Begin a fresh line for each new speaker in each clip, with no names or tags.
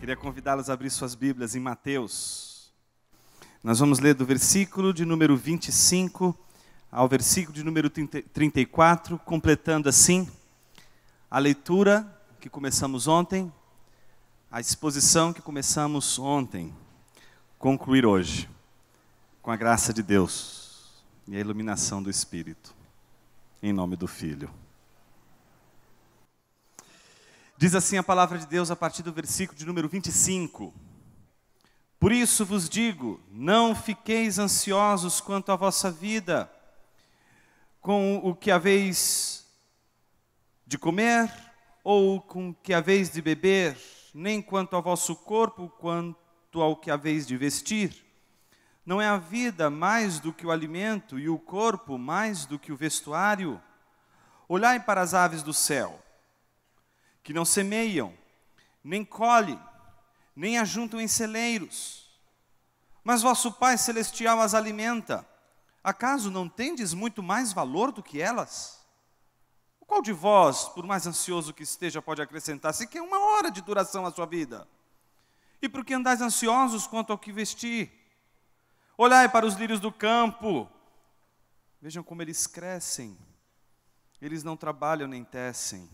Queria convidá-los a abrir suas Bíblias em Mateus. Nós vamos ler do versículo de número 25 ao versículo de número 34, completando assim a leitura que começamos ontem, a exposição que começamos ontem, concluir hoje, com a graça de Deus e a iluminação do Espírito, em nome do Filho. Diz assim a palavra de Deus a partir do versículo de número 25. Por isso vos digo: não fiqueis ansiosos quanto à vossa vida, com o que haveis de comer, ou com o que haveis de beber, nem quanto ao vosso corpo, quanto ao que haveis de vestir. Não é a vida mais do que o alimento, e o corpo mais do que o vestuário? Olhai para as aves do céu que não semeiam, nem colhem, nem ajuntam em celeiros. Mas vosso Pai Celestial as alimenta. Acaso não tendes muito mais valor do que elas? Qual de vós, por mais ansioso que esteja, pode acrescentar sequer uma hora de duração à sua vida? E por que andais ansiosos quanto ao que vestir? Olhai para os lírios do campo, vejam como eles crescem, eles não trabalham nem tecem.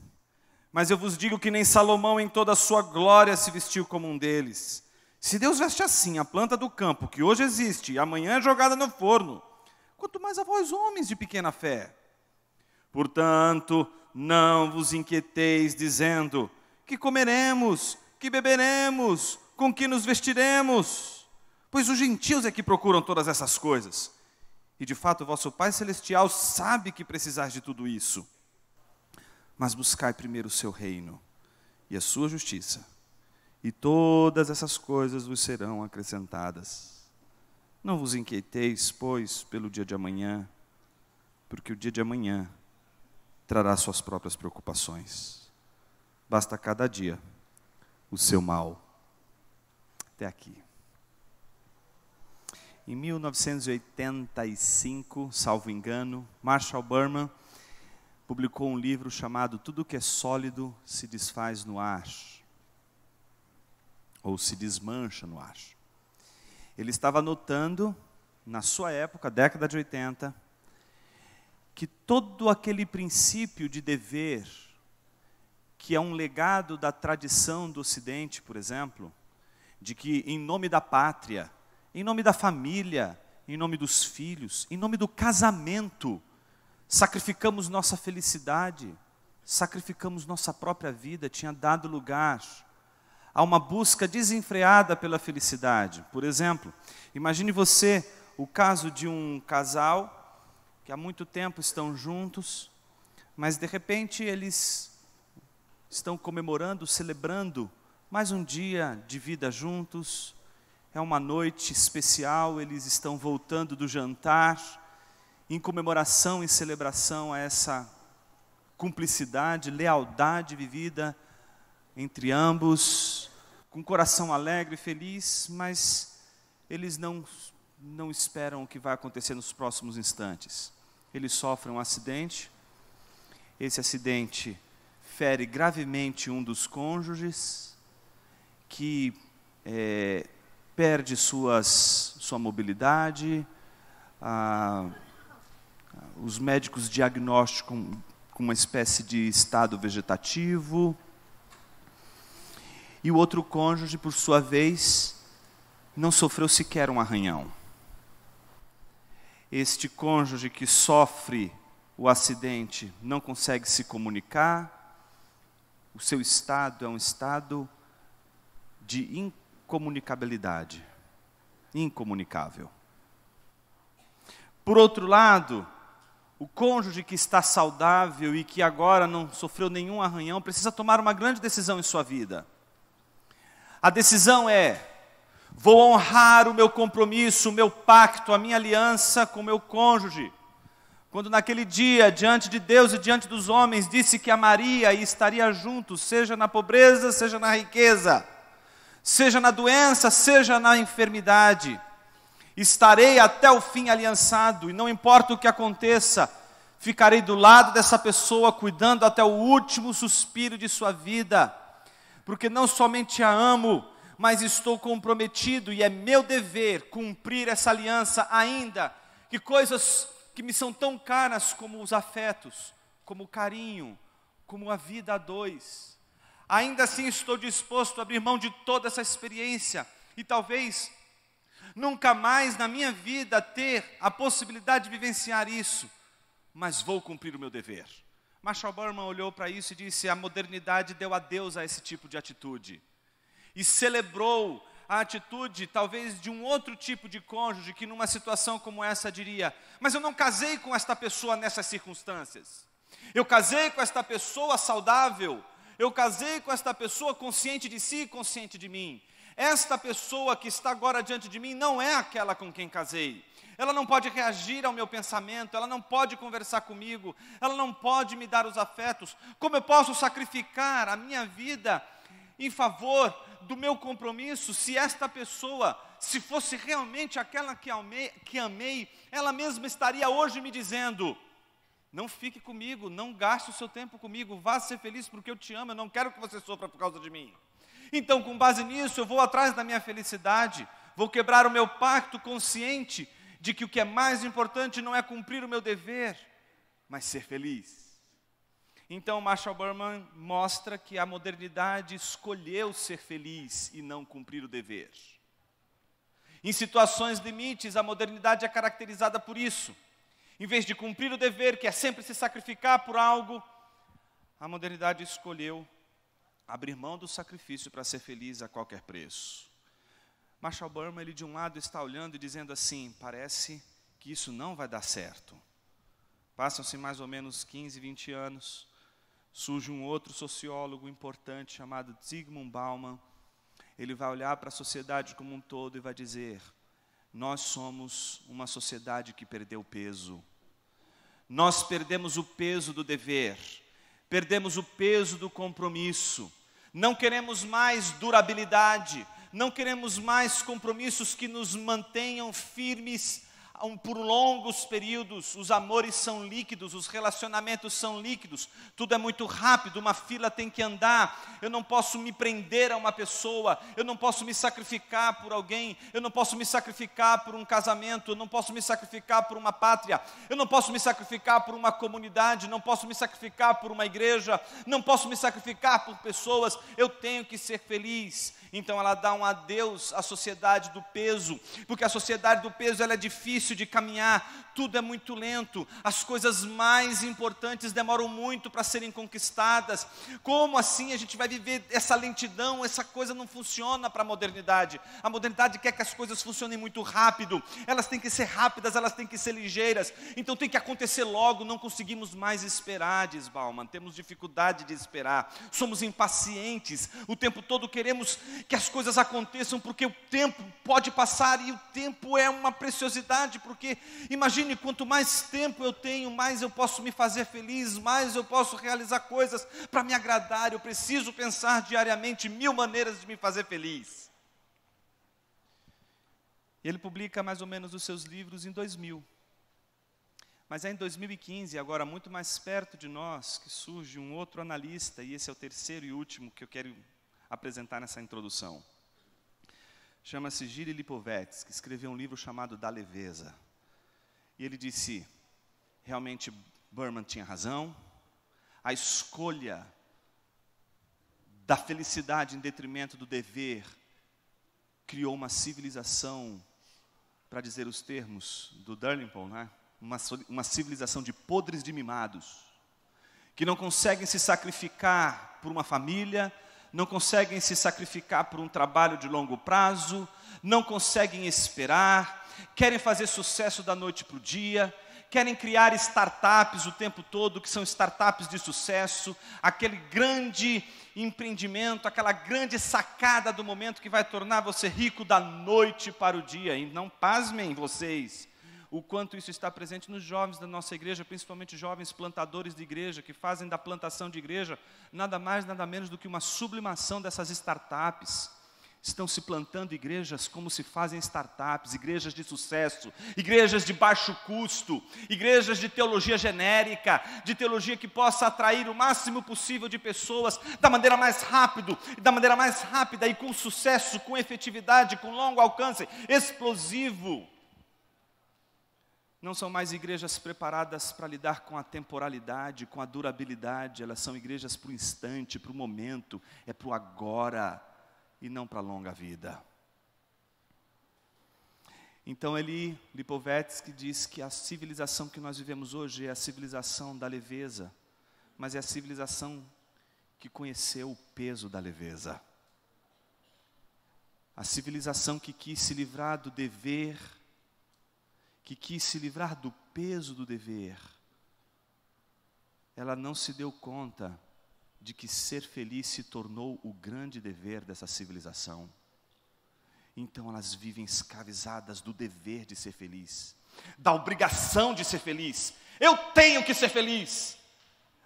Mas eu vos digo que nem Salomão em toda a sua glória se vestiu como um deles. Se Deus veste assim a planta do campo, que hoje existe e amanhã é jogada no forno, quanto mais a vós, homens de pequena fé. Portanto, não vos inquieteis dizendo: que comeremos, que beberemos, com que nos vestiremos? Pois os gentios é que procuram todas essas coisas. E de fato, vosso Pai celestial sabe que precisais de tudo isso. Mas buscai primeiro o seu reino e a sua justiça, e todas essas coisas vos serão acrescentadas. Não vos inquieteis, pois, pelo dia de amanhã, porque o dia de amanhã trará suas próprias preocupações. Basta cada dia o seu mal. Até aqui. Em 1985, salvo engano, Marshall Berman publicou um livro chamado Tudo que é sólido se desfaz no ar, ou se desmancha no ar. Ele estava notando, na sua época, década de 80, que todo aquele princípio de dever, que é um legado da tradição do Ocidente, por exemplo, de que em nome da pátria, em nome da família, em nome dos filhos, em nome do casamento, sacrificamos nossa felicidade, sacrificamos nossa própria vida, tinha dado lugar a uma busca desenfreada pela felicidade. Por exemplo, imagine você o caso de um casal que há muito tempo estão juntos, mas de repente eles estão comemorando, celebrando mais um dia de vida juntos. É uma noite especial, eles estão voltando do jantar em comemoração e celebração a essa cumplicidade, lealdade vivida entre ambos, com coração alegre e feliz, mas eles não, não esperam o que vai acontecer nos próximos instantes. Eles sofrem um acidente, esse acidente fere gravemente um dos cônjuges, que é, perde suas, sua mobilidade, a os médicos diagnosticam com uma espécie de estado vegetativo. E o outro cônjuge, por sua vez, não sofreu sequer um arranhão. Este cônjuge que sofre o acidente não consegue se comunicar, o seu estado é um estado de incomunicabilidade, incomunicável. Por outro lado, o cônjuge que está saudável e que agora não sofreu nenhum arranhão precisa tomar uma grande decisão em sua vida. A decisão é: vou honrar o meu compromisso, o meu pacto, a minha aliança com o meu cônjuge. Quando naquele dia, diante de Deus e diante dos homens, disse que amaria e estaria junto, seja na pobreza, seja na riqueza, seja na doença, seja na enfermidade. Estarei até o fim aliançado, e não importa o que aconteça, ficarei do lado dessa pessoa, cuidando até o último suspiro de sua vida, porque não somente a amo, mas estou comprometido e é meu dever cumprir essa aliança, ainda que coisas que me são tão caras como os afetos, como o carinho, como a vida a dois. Ainda assim estou disposto a abrir mão de toda essa experiência e talvez nunca mais na minha vida ter a possibilidade de vivenciar isso, mas vou cumprir o meu dever. Marshall Berman olhou para isso e disse: a modernidade deu adeus a esse tipo de atitude e celebrou a atitude, talvez, de um outro tipo de cônjuge que, numa situação como essa, diria: Mas eu não casei com esta pessoa nessas circunstâncias. Eu casei com esta pessoa saudável. Eu casei com esta pessoa consciente de si e consciente de mim. Esta pessoa que está agora diante de mim não é aquela com quem casei. Ela não pode reagir ao meu pensamento, ela não pode conversar comigo, ela não pode me dar os afetos. Como eu posso sacrificar a minha vida em favor do meu compromisso se esta pessoa, se fosse realmente aquela que amei, que amei ela mesma estaria hoje me dizendo: não fique comigo, não gaste o seu tempo comigo, vá ser feliz porque eu te amo, eu não quero que você sofra por causa de mim. Então, com base nisso, eu vou atrás da minha felicidade, vou quebrar o meu pacto consciente de que o que é mais importante não é cumprir o meu dever, mas ser feliz. Então, Marshall Berman mostra que a modernidade escolheu ser feliz e não cumprir o dever. Em situações limites, a modernidade é caracterizada por isso. Em vez de cumprir o dever, que é sempre se sacrificar por algo, a modernidade escolheu abrir mão do sacrifício para ser feliz a qualquer preço. Marshall Burman, ele de um lado está olhando e dizendo assim: parece que isso não vai dar certo. Passam-se mais ou menos 15, 20 anos, surge um outro sociólogo importante chamado Zygmunt Bauman. Ele vai olhar para a sociedade como um todo e vai dizer: nós somos uma sociedade que perdeu peso. Nós perdemos o peso do dever, perdemos o peso do compromisso, não queremos mais durabilidade, não queremos mais compromissos que nos mantenham firmes um, por longos períodos, os amores são líquidos, os relacionamentos são líquidos, tudo é muito rápido, uma fila tem que andar, eu não posso me prender a uma pessoa, eu não posso me sacrificar por alguém, eu não posso me sacrificar por um casamento, eu não posso me sacrificar por uma pátria, eu não posso me sacrificar por uma comunidade, não posso me sacrificar por uma igreja, não posso me sacrificar por pessoas, eu tenho que ser feliz. Então ela dá um adeus à sociedade do peso, porque a sociedade do peso ela é difícil difícil de caminhar, tudo é muito lento, as coisas mais importantes demoram muito para serem conquistadas. Como assim a gente vai viver essa lentidão? Essa coisa não funciona para a modernidade. A modernidade quer que as coisas funcionem muito rápido, elas têm que ser rápidas, elas têm que ser ligeiras, então tem que acontecer logo, não conseguimos mais esperar, diz Bauman, temos dificuldade de esperar, somos impacientes, o tempo todo queremos que as coisas aconteçam, porque o tempo pode passar e o tempo é uma preciosidade felicidade, porque imagine quanto mais tempo eu tenho, mais eu posso me fazer feliz, mais eu posso realizar coisas para me agradar. Eu preciso pensar diariamente mil maneiras de me fazer feliz. Ele publica mais ou menos os seus livros em 2000. Mas é em 2015, agora muito mais perto de nós, que surge um outro analista, e esse é o terceiro e último que eu quero apresentar nessa introdução chama-se Gilles Lipovetsky, que escreveu um livro chamado Da Leveza. E ele disse: realmente Berman tinha razão, a escolha da felicidade em detrimento do dever criou uma civilização, para dizer os termos do Darlington, né? uma, uma civilização de podres de mimados, que não conseguem se sacrificar por uma família, não conseguem se sacrificar por um trabalho de longo prazo, não conseguem esperar, querem fazer sucesso da noite para o dia, querem criar startups o tempo todo, que são startups de sucesso, aquele grande empreendimento, aquela grande sacada do momento que vai tornar você rico da noite para o dia. E não pasmem vocês, o quanto isso está presente nos jovens da nossa igreja, principalmente jovens plantadores de igreja, que fazem da plantação de igreja nada mais, nada menos do que uma sublimação dessas startups. Estão se plantando igrejas como se fazem startups, igrejas de sucesso, igrejas de baixo custo, igrejas de teologia genérica, de teologia que possa atrair o máximo possível de pessoas da maneira mais rápido, da maneira mais rápida e com sucesso, com efetividade, com longo alcance, explosivo não são mais igrejas preparadas para lidar com a temporalidade, com a durabilidade, elas são igrejas para o instante, para o momento, é para o agora e não para a longa vida. Então, Eli Lipovetsky diz que a civilização que nós vivemos hoje é a civilização da leveza, mas é a civilização que conheceu o peso da leveza. A civilização que quis se livrar do dever que quis se livrar do peso do dever, ela não se deu conta de que ser feliz se tornou o grande dever dessa civilização. Então elas vivem escravizadas do dever de ser feliz, da obrigação de ser feliz. Eu tenho que ser feliz.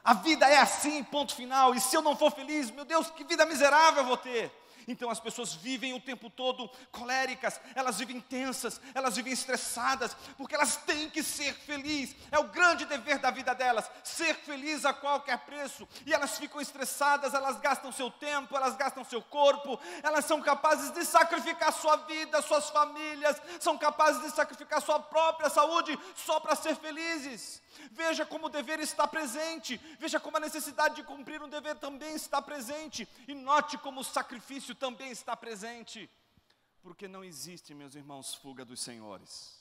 A vida é assim, ponto final. E se eu não for feliz, meu Deus, que vida miserável eu vou ter. Então as pessoas vivem o tempo todo coléricas, elas vivem tensas, elas vivem estressadas, porque elas têm que ser felizes. É o grande dever da vida delas, ser feliz a qualquer preço. E elas ficam estressadas, elas gastam seu tempo, elas gastam seu corpo, elas são capazes de sacrificar sua vida, suas famílias, são capazes de sacrificar sua própria saúde só para ser felizes. Veja como o dever está presente, veja como a necessidade de cumprir um dever também está presente, e note como o sacrifício também está presente, porque não existe, meus irmãos, fuga dos senhores.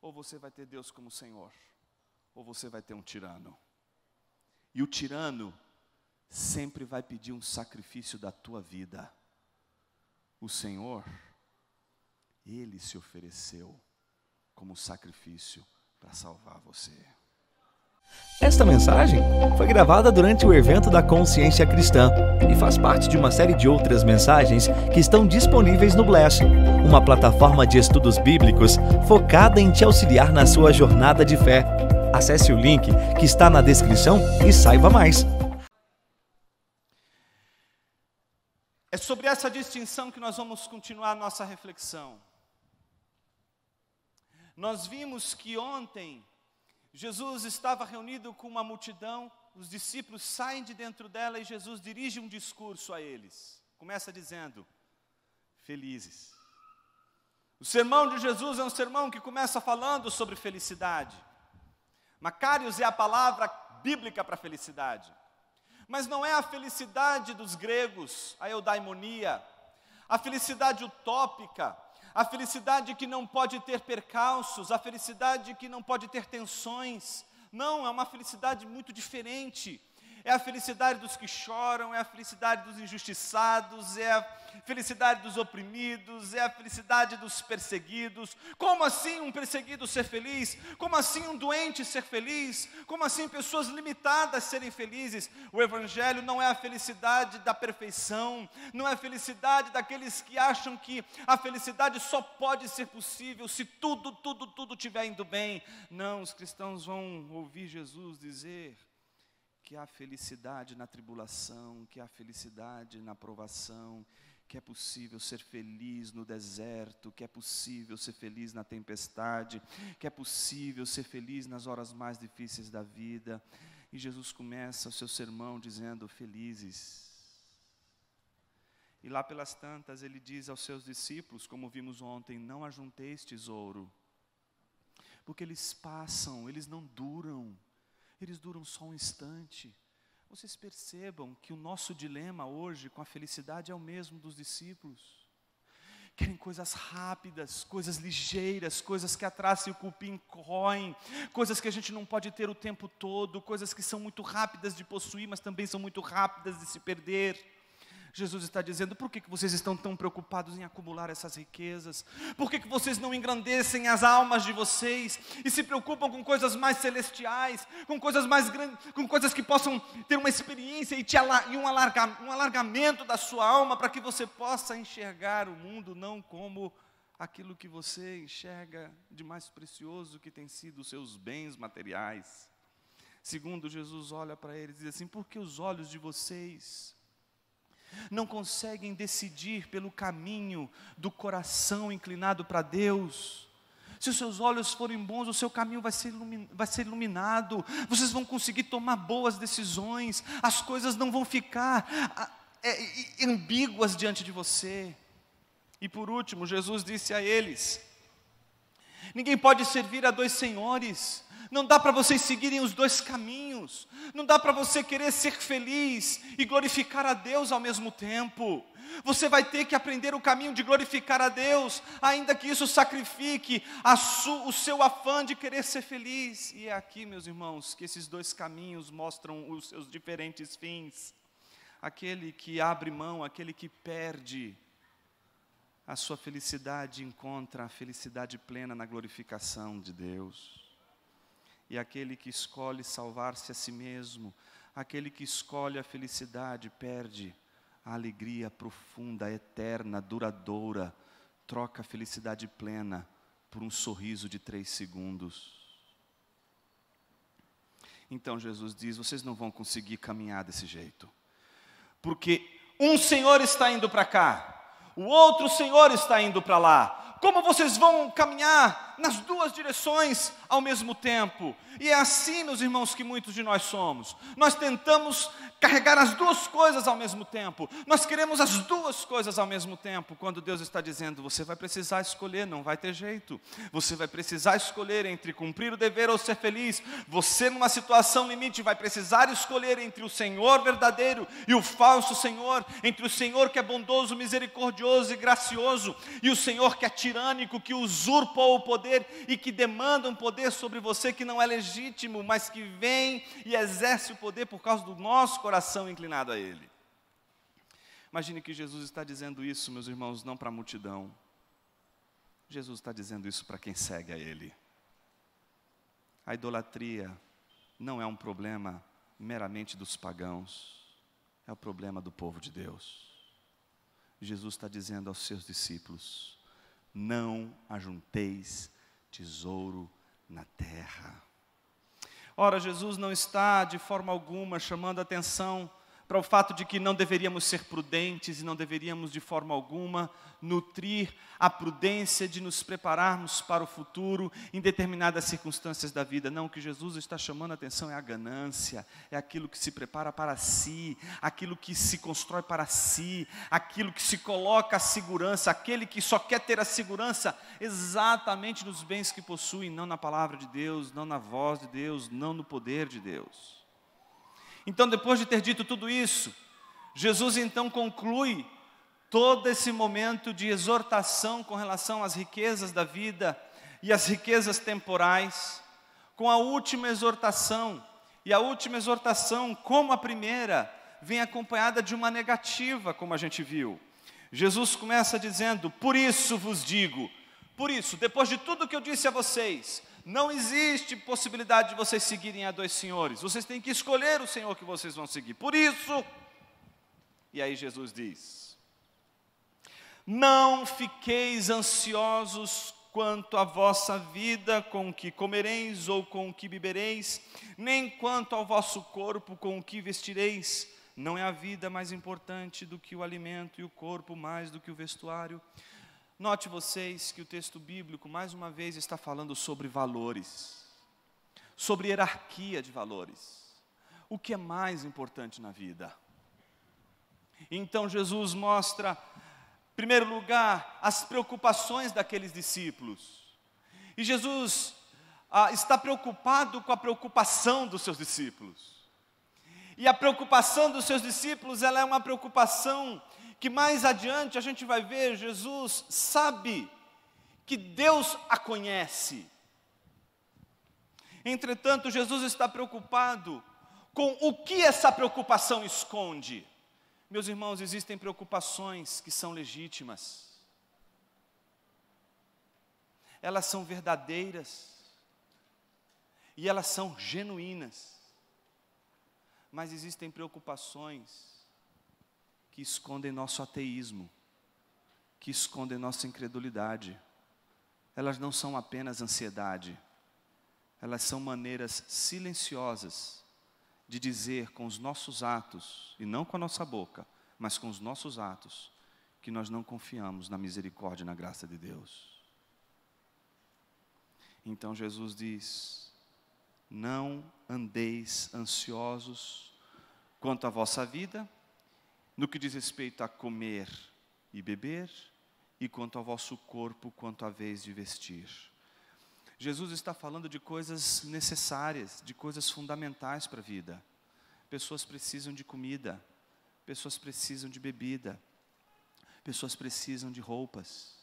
Ou você vai ter Deus como Senhor, ou você vai ter um tirano. E o tirano sempre vai pedir um sacrifício da tua vida. O Senhor, ele se ofereceu como sacrifício para salvar você. Esta mensagem foi gravada durante o evento da Consciência Cristã e faz parte de uma série de outras mensagens que estão disponíveis no Bless, uma plataforma de estudos bíblicos focada em te auxiliar na sua jornada de fé. Acesse o link que está na descrição e saiba mais. É sobre essa distinção que nós vamos continuar nossa reflexão. Nós vimos que ontem Jesus estava reunido com uma multidão, os discípulos saem de dentro dela e Jesus dirige um discurso a eles. Começa dizendo: Felizes. O sermão de Jesus é um sermão que começa falando sobre felicidade. Macários é a palavra bíblica para felicidade. Mas não é a felicidade dos gregos, a eudaimonia, a felicidade utópica, a felicidade que não pode ter percalços, a felicidade que não pode ter tensões. Não, é uma felicidade muito diferente é a felicidade dos que choram, é a felicidade dos injustiçados, é a felicidade dos oprimidos, é a felicidade dos perseguidos. Como assim um perseguido ser feliz? Como assim um doente ser feliz? Como assim pessoas limitadas serem felizes? O Evangelho não é a felicidade da perfeição, não é a felicidade daqueles que acham que a felicidade só pode ser possível se tudo, tudo, tudo estiver indo bem. Não, os cristãos vão ouvir Jesus dizer que há felicidade na tribulação, que há felicidade na provação, que é possível ser feliz no deserto, que é possível ser feliz na tempestade, que é possível ser feliz nas horas mais difíceis da vida. E Jesus começa o seu sermão dizendo: Felizes. E lá pelas tantas ele diz aos seus discípulos, como vimos ontem: Não ajunteis tesouro, porque eles passam, eles não duram eles duram só um instante. Vocês percebam que o nosso dilema hoje com a felicidade é o mesmo dos discípulos. Querem coisas rápidas, coisas ligeiras, coisas que a traça e o cupim correm, coisas que a gente não pode ter o tempo todo, coisas que são muito rápidas de possuir, mas também são muito rápidas de se perder. Jesus está dizendo: por que, que vocês estão tão preocupados em acumular essas riquezas? Por que, que vocês não engrandecem as almas de vocês e se preocupam com coisas mais celestiais, com coisas mais grandes, com coisas que possam ter uma experiência e, te alar, e um, alarga, um alargamento da sua alma para que você possa enxergar o mundo não como aquilo que você enxerga de mais precioso que tem sido os seus bens materiais. Segundo, Jesus olha para eles e diz assim: por que os olhos de vocês não conseguem decidir pelo caminho do coração inclinado para Deus. Se os seus olhos forem bons, o seu caminho vai ser, vai ser iluminado, vocês vão conseguir tomar boas decisões, as coisas não vão ficar ah, é, ambíguas diante de você. E por último, Jesus disse a eles: Ninguém pode servir a dois senhores, não dá para vocês seguirem os dois caminhos. Não dá para você querer ser feliz e glorificar a Deus ao mesmo tempo. Você vai ter que aprender o caminho de glorificar a Deus, ainda que isso sacrifique su, o seu afã de querer ser feliz. E é aqui, meus irmãos, que esses dois caminhos mostram os seus diferentes fins. Aquele que abre mão, aquele que perde a sua felicidade, encontra a felicidade plena na glorificação de Deus e aquele que escolhe salvar-se a si mesmo, aquele que escolhe a felicidade, perde a alegria profunda, eterna, duradoura, troca a felicidade plena por um sorriso de três segundos. Então Jesus diz: vocês não vão conseguir caminhar desse jeito, porque um senhor está indo para cá, o outro senhor está indo para lá. Como vocês vão caminhar nas duas direções ao mesmo tempo. E é assim, meus irmãos, que muitos de nós somos. Nós tentamos carregar as duas coisas ao mesmo tempo. Nós queremos as duas coisas ao mesmo tempo, quando Deus está dizendo: você vai precisar escolher, não vai ter jeito. Você vai precisar escolher entre cumprir o dever ou ser feliz. Você, numa situação limite, vai precisar escolher entre o Senhor verdadeiro e o falso Senhor, entre o Senhor que é bondoso, misericordioso e gracioso, e o Senhor que é tirânico, que usurpa o poder poder e que demandam poder sobre você que não é legítimo, mas que vem e exerce o poder por causa do nosso coração inclinado a Ele. Imagine que Jesus está dizendo isso, meus irmãos, não para a multidão. Jesus está dizendo isso para quem segue a Ele. A idolatria não é um problema meramente dos pagãos, é o problema do povo de Deus. Jesus está dizendo aos seus discípulos: não ajunteis tesouro na terra. Ora, Jesus não está de forma alguma chamando atenção para o fato de que não deveríamos ser prudentes e não deveríamos de forma alguma nutrir a prudência de nos prepararmos para o futuro em determinadas circunstâncias da vida. Não, o que Jesus está chamando a atenção é a ganância, é aquilo que se prepara para si, aquilo que se constrói para si, aquilo que se coloca a segurança, aquele que só quer ter a segurança exatamente nos bens que possui, não na palavra de Deus, não na voz de Deus, não no poder de Deus. Então, depois de ter dito tudo isso, Jesus então conclui todo esse momento de exortação com relação às riquezas da vida e às riquezas temporais, com a última exortação. E a última exortação, como a primeira, vem acompanhada de uma negativa, como a gente viu. Jesus começa dizendo: Por isso vos digo, por isso, depois de tudo que eu disse a vocês, não existe possibilidade de vocês seguirem a dois senhores. Vocês têm que escolher o Senhor que vocês vão seguir. Por isso, e aí Jesus diz: Não fiqueis ansiosos quanto à vossa vida, com o que comereis ou com o que bebereis, nem quanto ao vosso corpo, com o que vestireis. Não é a vida mais importante do que o alimento e o corpo mais do que o vestuário? Note vocês que o texto bíblico, mais uma vez, está falando sobre valores, sobre hierarquia de valores. O que é mais importante na vida? Então Jesus mostra, em primeiro lugar, as preocupações daqueles discípulos. E Jesus ah, está preocupado com a preocupação dos seus discípulos. E a preocupação dos seus discípulos, ela é uma preocupação que mais adiante a gente vai ver, Jesus sabe que Deus a conhece. Entretanto, Jesus está preocupado com o que essa preocupação esconde. Meus irmãos, existem preocupações que são legítimas, elas são verdadeiras e elas são genuínas, mas existem preocupações que escondem nosso ateísmo, que escondem nossa incredulidade. Elas não são apenas ansiedade, elas são maneiras silenciosas de dizer com os nossos atos, e não com a nossa boca, mas com os nossos atos, que nós não confiamos na misericórdia e na graça de Deus. Então Jesus diz: Não andeis ansiosos quanto à vossa vida, no que diz respeito a comer e beber, e quanto ao vosso corpo, quanto à vez de vestir. Jesus está falando de coisas necessárias, de coisas fundamentais para a vida. Pessoas precisam de comida, pessoas precisam de bebida, pessoas precisam de roupas.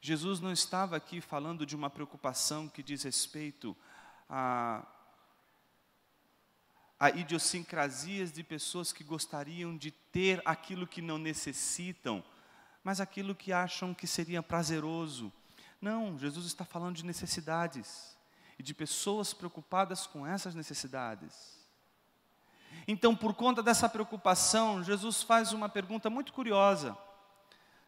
Jesus não estava aqui falando de uma preocupação que diz respeito a a idiosincrasias de pessoas que gostariam de ter aquilo que não necessitam, mas aquilo que acham que seria prazeroso. Não, Jesus está falando de necessidades e de pessoas preocupadas com essas necessidades. Então, por conta dessa preocupação, Jesus faz uma pergunta muito curiosa.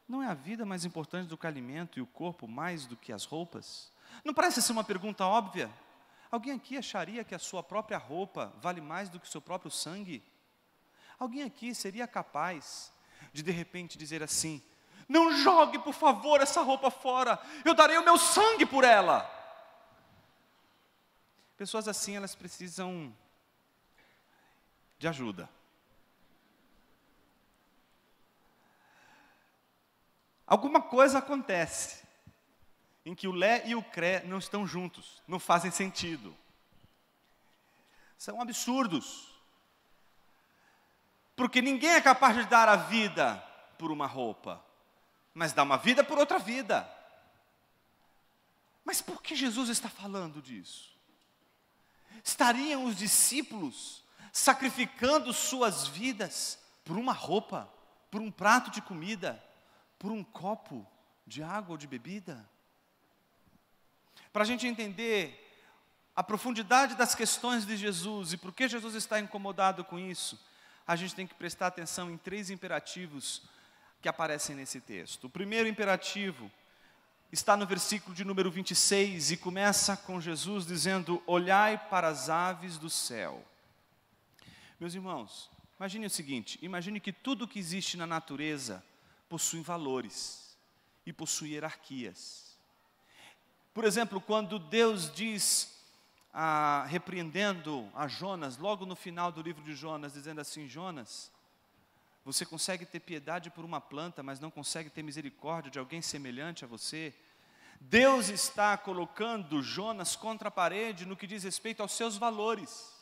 Não é a vida mais importante do que o alimento e o corpo mais do que as roupas? Não parece ser uma pergunta óbvia? Alguém aqui acharia que a sua própria roupa vale mais do que o seu próprio sangue? Alguém aqui seria capaz de de repente dizer assim: Não jogue, por favor, essa roupa fora, eu darei o meu sangue por ela. Pessoas assim, elas precisam de ajuda. Alguma coisa acontece em que o lé e o cré não estão juntos, não fazem sentido. São absurdos. Porque ninguém é capaz de dar a vida por uma roupa, mas dá uma vida por outra vida. Mas por que Jesus está falando disso? Estariam os discípulos sacrificando suas vidas por uma roupa, por um prato de comida, por um copo de água ou de bebida? para a gente entender a profundidade das questões de Jesus e por que Jesus está incomodado com isso, a gente tem que prestar atenção em três imperativos que aparecem nesse texto. O primeiro imperativo está no versículo de número 26 e começa com Jesus dizendo: Olhai para as aves do céu. Meus irmãos, imagine o seguinte: imagine que tudo que existe na natureza possui valores e possui hierarquias. Por exemplo, quando Deus diz, ah, repreendendo a Jonas, logo no final do livro de Jonas, dizendo assim: Jonas, você consegue ter piedade por uma planta, mas não consegue ter misericórdia de alguém semelhante a você. Deus está colocando Jonas contra a parede no que diz respeito aos seus valores.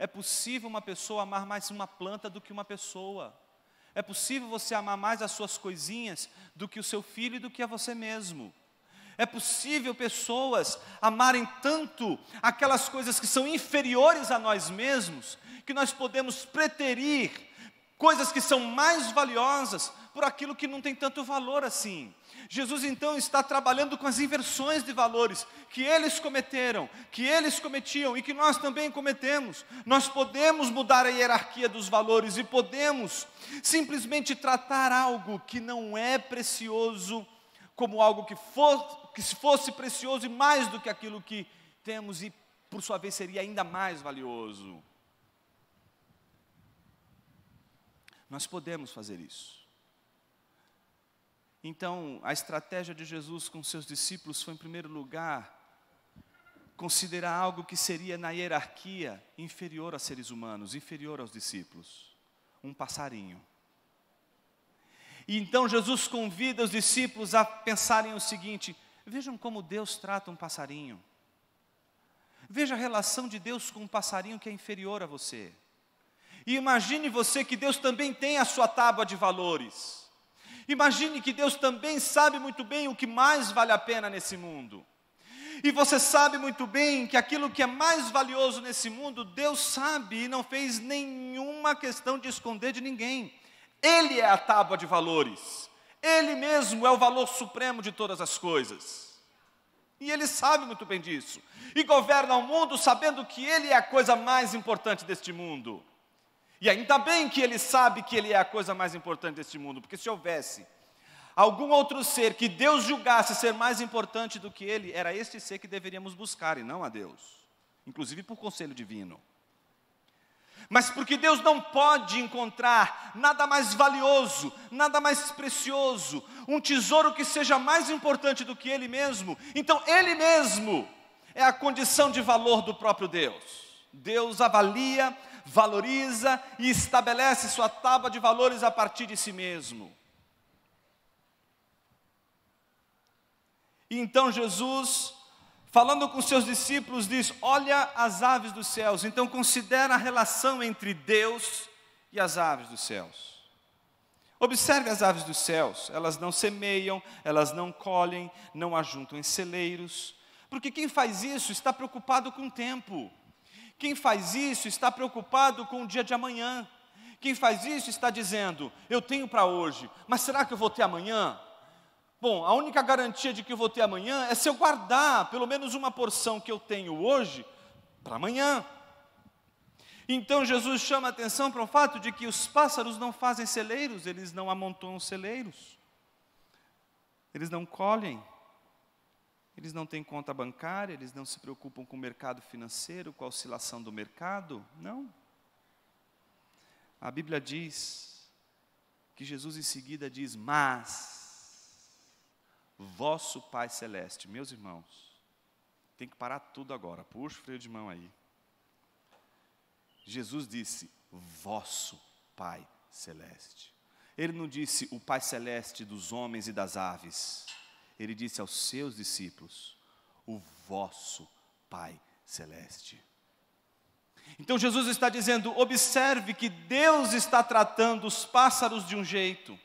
É possível uma pessoa amar mais uma planta do que uma pessoa. É possível você amar mais as suas coisinhas do que o seu filho e do que a você mesmo. É possível pessoas amarem tanto aquelas coisas que são inferiores a nós mesmos, que nós podemos preterir coisas que são mais valiosas por aquilo que não tem tanto valor assim. Jesus então está trabalhando com as inversões de valores que eles cometeram, que eles cometiam e que nós também cometemos. Nós podemos mudar a hierarquia dos valores e podemos simplesmente tratar algo que não é precioso como algo que for, que se fosse precioso e mais do que aquilo que temos, e por sua vez seria ainda mais valioso. Nós podemos fazer isso. Então, a estratégia de Jesus com seus discípulos foi, em primeiro lugar, considerar algo que seria na hierarquia inferior a seres humanos, inferior aos discípulos um passarinho. E então Jesus convida os discípulos a pensarem o seguinte: Vejam como Deus trata um passarinho. Veja a relação de Deus com um passarinho que é inferior a você. E imagine você que Deus também tem a sua tábua de valores. Imagine que Deus também sabe muito bem o que mais vale a pena nesse mundo. E você sabe muito bem que aquilo que é mais valioso nesse mundo, Deus sabe e não fez nenhuma questão de esconder de ninguém. Ele é a tábua de valores. Ele mesmo é o valor supremo de todas as coisas. E ele sabe muito bem disso. E governa o mundo sabendo que ele é a coisa mais importante deste mundo. E ainda bem que ele sabe que ele é a coisa mais importante deste mundo, porque se houvesse algum outro ser que Deus julgasse ser mais importante do que ele, era este ser que deveríamos buscar e não a Deus, inclusive por conselho divino. Mas porque Deus não pode encontrar nada mais valioso, nada mais precioso, um tesouro que seja mais importante do que Ele mesmo, então Ele mesmo é a condição de valor do próprio Deus. Deus avalia, valoriza e estabelece sua tábua de valores a partir de si mesmo. Então Jesus falando com seus discípulos, diz: Olha as aves dos céus. Então, considera a relação entre Deus e as aves dos céus. Observe as aves dos céus, elas não semeiam, elas não colhem, não ajuntam em celeiros, porque quem faz isso está preocupado com o tempo, quem faz isso está preocupado com o dia de amanhã, quem faz isso está dizendo: eu tenho para hoje, mas será que eu vou ter amanhã? Bom, a única garantia de que eu vou ter amanhã é se eu guardar pelo menos uma porção que eu tenho hoje para amanhã. Então Jesus chama atenção para o fato de que os pássaros não fazem celeiros, eles não amontoam celeiros, eles não colhem, eles não têm conta bancária, eles não se preocupam com o mercado financeiro, com a oscilação do mercado, não. A Bíblia diz que Jesus em seguida diz: Mas vosso Pai Celeste. Meus irmãos, tem que parar tudo agora, puxa o freio de mão aí. Jesus disse: vosso Pai Celeste. Ele não disse o Pai Celeste dos homens e das aves. Ele disse aos seus discípulos: o vosso Pai Celeste. Então Jesus está dizendo: observe que Deus está tratando os pássaros de um jeito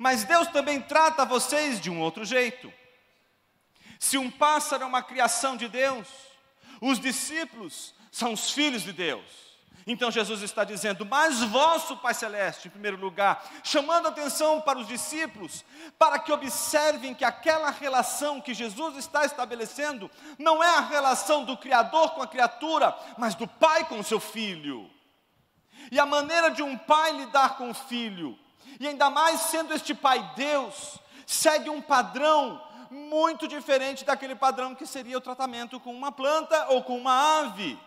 mas Deus também trata vocês de um outro jeito. Se um pássaro é uma criação de Deus, os discípulos são os filhos de Deus. Então Jesus está dizendo, mas vosso Pai Celeste, em primeiro lugar, chamando atenção para os discípulos, para que observem que aquela relação que Jesus está estabelecendo não é a relação do Criador com a criatura, mas do Pai com o seu filho. E a maneira de um pai lidar com o filho e ainda mais sendo este Pai Deus, segue um padrão muito diferente daquele padrão que seria o tratamento com uma planta ou com uma ave.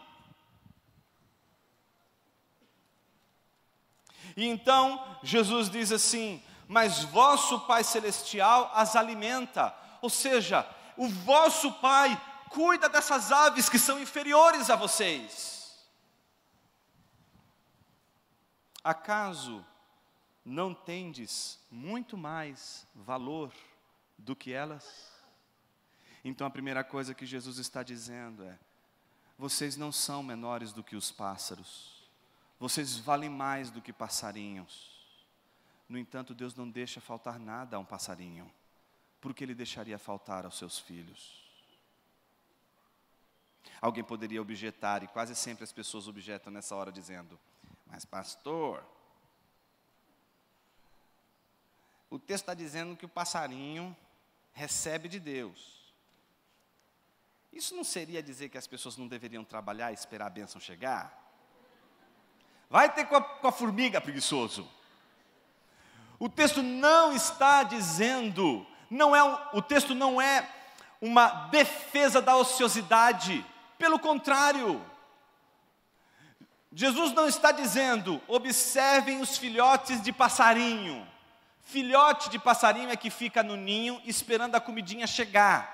E então Jesus diz assim: Mas vosso Pai Celestial as alimenta, ou seja, o vosso Pai cuida dessas aves que são inferiores a vocês. Acaso não tendes muito mais valor do que elas? Então a primeira coisa que Jesus está dizendo é: vocês não são menores do que os pássaros, vocês valem mais do que passarinhos. No entanto, Deus não deixa faltar nada a um passarinho, porque ele deixaria faltar aos seus filhos. Alguém poderia objetar, e quase sempre as pessoas objetam nessa hora, dizendo: Mas, pastor, o texto está dizendo que o passarinho recebe de Deus. Isso não seria dizer que as pessoas não deveriam trabalhar e esperar a bênção chegar? Vai ter com a, com a formiga, preguiçoso. O texto não está dizendo, não é o texto não é uma defesa da ociosidade, pelo contrário. Jesus não está dizendo, observem os filhotes de passarinho. Filhote de passarinho é que fica no ninho esperando a comidinha chegar.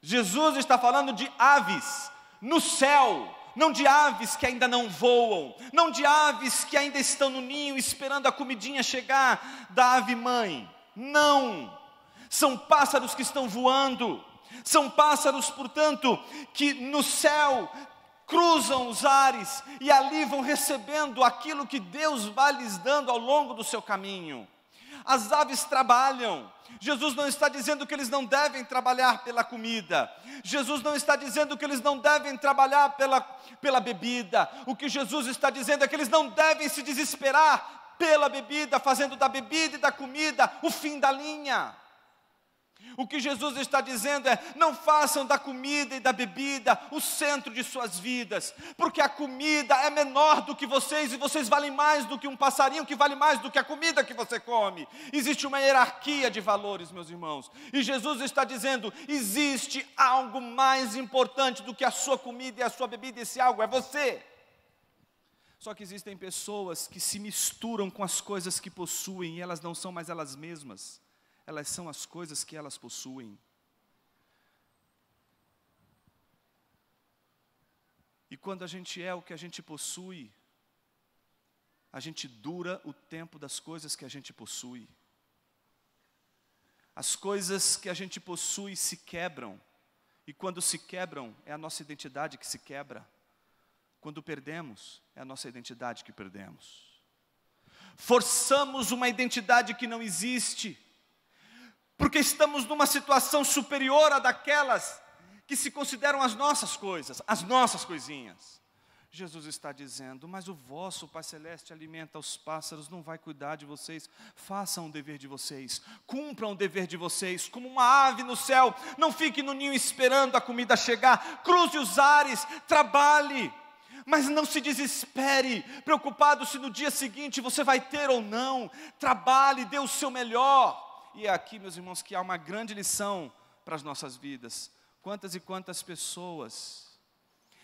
Jesus está falando de aves no céu, não de aves que ainda não voam, não de aves que ainda estão no ninho esperando a comidinha chegar da ave mãe. Não! São pássaros que estão voando. São pássaros, portanto, que no céu cruzam os ares e ali vão recebendo aquilo que Deus vai lhes dando ao longo do seu caminho. As aves trabalham. Jesus não está dizendo que eles não devem trabalhar pela comida. Jesus não está dizendo que eles não devem trabalhar pela, pela bebida. O que Jesus está dizendo é que eles não devem se desesperar pela bebida, fazendo da bebida e da comida o fim da linha. O que Jesus está dizendo é: não façam da comida e da bebida o centro de suas vidas, porque a comida é menor do que vocês e vocês valem mais do que um passarinho que vale mais do que a comida que você come. Existe uma hierarquia de valores, meus irmãos. E Jesus está dizendo: existe algo mais importante do que a sua comida e a sua bebida, esse algo é você. Só que existem pessoas que se misturam com as coisas que possuem e elas não são mais elas mesmas elas são as coisas que elas possuem. E quando a gente é o que a gente possui, a gente dura o tempo das coisas que a gente possui. As coisas que a gente possui se quebram, e quando se quebram, é a nossa identidade que se quebra. Quando perdemos, é a nossa identidade que perdemos. Forçamos uma identidade que não existe porque estamos numa situação superior à daquelas que se consideram as nossas coisas, as nossas coisinhas. Jesus está dizendo: Mas o vosso Pai Celeste alimenta os pássaros, não vai cuidar de vocês. Façam o dever de vocês, cumpram o dever de vocês, como uma ave no céu. Não fique no ninho esperando a comida chegar. Cruze os ares, trabalhe. Mas não se desespere, preocupado se no dia seguinte você vai ter ou não. Trabalhe, dê o seu melhor. E é aqui, meus irmãos, que há uma grande lição para as nossas vidas. Quantas e quantas pessoas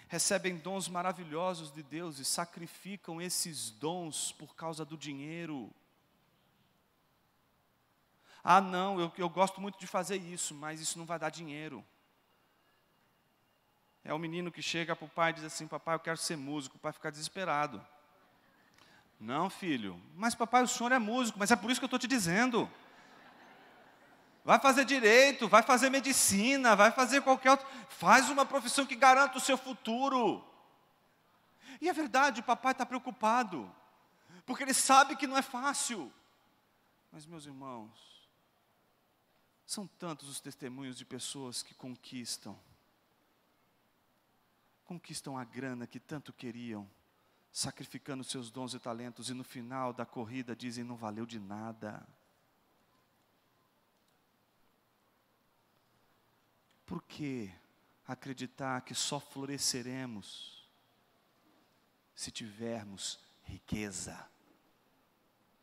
recebem dons maravilhosos de Deus e sacrificam esses dons por causa do dinheiro. Ah, não, eu, eu gosto muito de fazer isso, mas isso não vai dar dinheiro. É o menino que chega para o pai e diz assim: Papai, eu quero ser músico. O pai fica desesperado. Não, filho, mas papai, o senhor é músico, mas é por isso que eu estou te dizendo. Vai fazer direito, vai fazer medicina, vai fazer qualquer outro. Faz uma profissão que garanta o seu futuro. E é verdade, o papai está preocupado, porque ele sabe que não é fácil. Mas, meus irmãos, são tantos os testemunhos de pessoas que conquistam, conquistam a grana que tanto queriam, sacrificando seus dons e talentos, e no final da corrida dizem: não valeu de nada por que acreditar que só floresceremos se tivermos riqueza?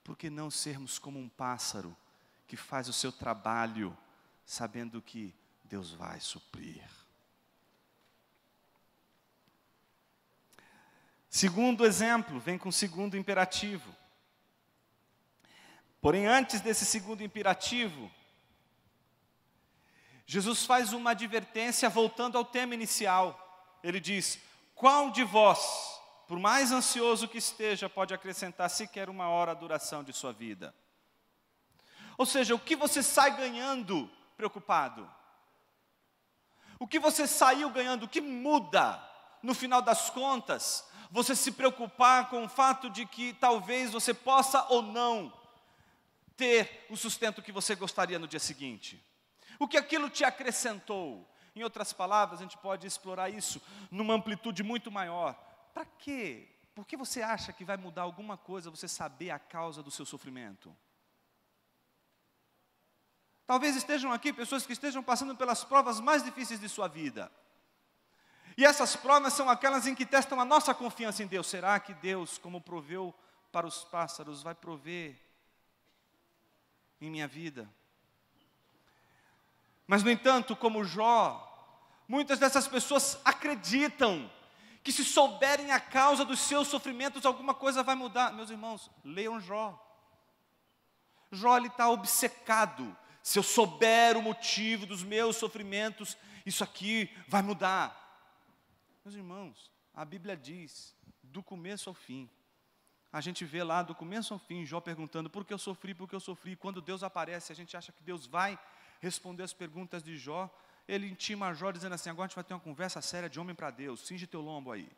Por que não sermos como um pássaro que faz o seu trabalho sabendo que Deus vai suprir? Segundo exemplo, vem com o segundo imperativo. Porém, antes desse segundo imperativo, Jesus faz uma advertência voltando ao tema inicial. Ele diz: Qual de vós, por mais ansioso que esteja, pode acrescentar sequer uma hora à duração de sua vida? Ou seja, o que você sai ganhando preocupado? O que você saiu ganhando? O que muda no final das contas? Você se preocupar com o fato de que talvez você possa ou não ter o sustento que você gostaria no dia seguinte? O que aquilo te acrescentou? Em outras palavras, a gente pode explorar isso numa amplitude muito maior. Para quê? Por que você acha que vai mudar alguma coisa você saber a causa do seu sofrimento? Talvez estejam aqui pessoas que estejam passando pelas provas mais difíceis de sua vida. E essas provas são aquelas em que testam a nossa confiança em Deus. Será que Deus, como proveu para os pássaros, vai prover em minha vida? Mas, no entanto, como Jó, muitas dessas pessoas acreditam que se souberem a causa dos seus sofrimentos, alguma coisa vai mudar. Meus irmãos, leiam Jó. Jó está obcecado. Se eu souber o motivo dos meus sofrimentos, isso aqui vai mudar. Meus irmãos, a Bíblia diz, do começo ao fim, a gente vê lá do começo ao fim Jó perguntando por que eu sofri, por que eu sofri. Quando Deus aparece, a gente acha que Deus vai responder as perguntas de Jó. Ele intima Jó dizendo assim: agora a gente vai ter uma conversa séria de homem para Deus, cinge teu lombo aí.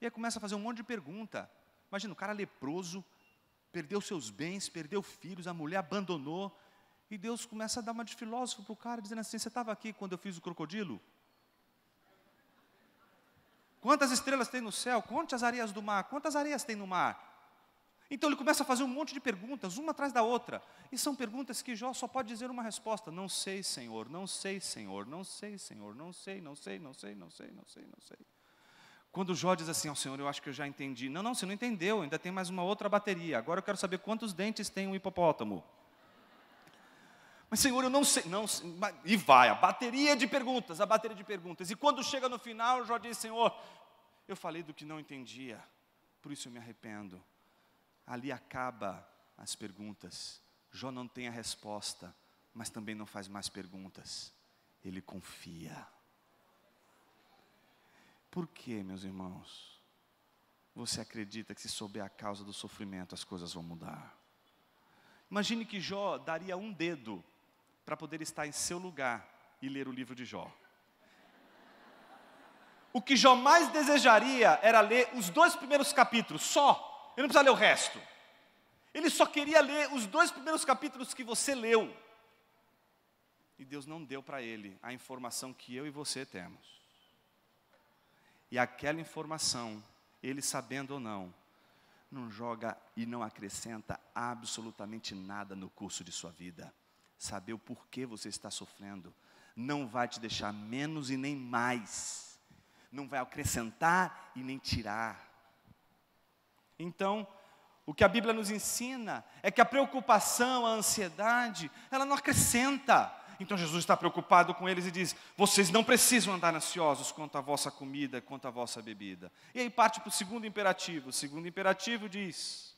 E aí começa a fazer um monte de pergunta. Imagina, o cara leproso, perdeu seus bens, perdeu filhos, a mulher abandonou. E Deus começa a dar uma de filósofo para o cara, dizendo assim: Você estava aqui quando eu fiz o crocodilo? Quantas estrelas tem no céu? Quantas areias do mar? Quantas areias tem no mar? Então ele começa a fazer um monte de perguntas, uma atrás da outra. E são perguntas que Jó só pode dizer uma resposta: Não sei, Senhor, não sei, Senhor, não sei, Senhor, não sei, não sei, não sei, não sei, não sei, não sei. Quando Jó diz assim ao oh, Senhor, eu acho que eu já entendi. Não, não, você não entendeu, ainda tem mais uma outra bateria. Agora eu quero saber quantos dentes tem um hipopótamo. Mas, Senhor, eu não sei. Não, e vai, a bateria de perguntas, a bateria de perguntas. E quando chega no final, Jó diz: Senhor, eu falei do que não entendia, por isso eu me arrependo ali acaba as perguntas. Jó não tem a resposta, mas também não faz mais perguntas. Ele confia. Por que, meus irmãos, você acredita que se souber a causa do sofrimento as coisas vão mudar? Imagine que Jó daria um dedo para poder estar em seu lugar e ler o livro de Jó. O que Jó mais desejaria era ler os dois primeiros capítulos, só. Ele não precisa ler o resto. Ele só queria ler os dois primeiros capítulos que você leu. E Deus não deu para ele a informação que eu e você temos. E aquela informação, ele sabendo ou não, não joga e não acrescenta absolutamente nada no curso de sua vida. Saber o porquê você está sofrendo não vai te deixar menos e nem mais, não vai acrescentar e nem tirar então, o que a Bíblia nos ensina é que a preocupação, a ansiedade, ela não acrescenta. Então Jesus está preocupado com eles e diz: Vocês não precisam andar ansiosos quanto à vossa comida, quanto à vossa bebida. E aí parte para o segundo imperativo. O segundo imperativo diz: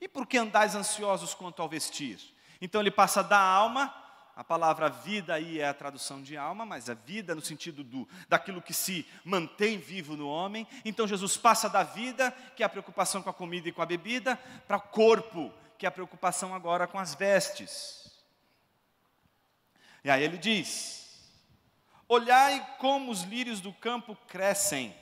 E por que andais ansiosos quanto ao vestir? Então ele passa da alma a palavra vida aí é a tradução de alma, mas a é vida no sentido do daquilo que se mantém vivo no homem. Então Jesus passa da vida, que é a preocupação com a comida e com a bebida, para o corpo, que é a preocupação agora com as vestes. E aí ele diz: Olhai como os lírios do campo crescem.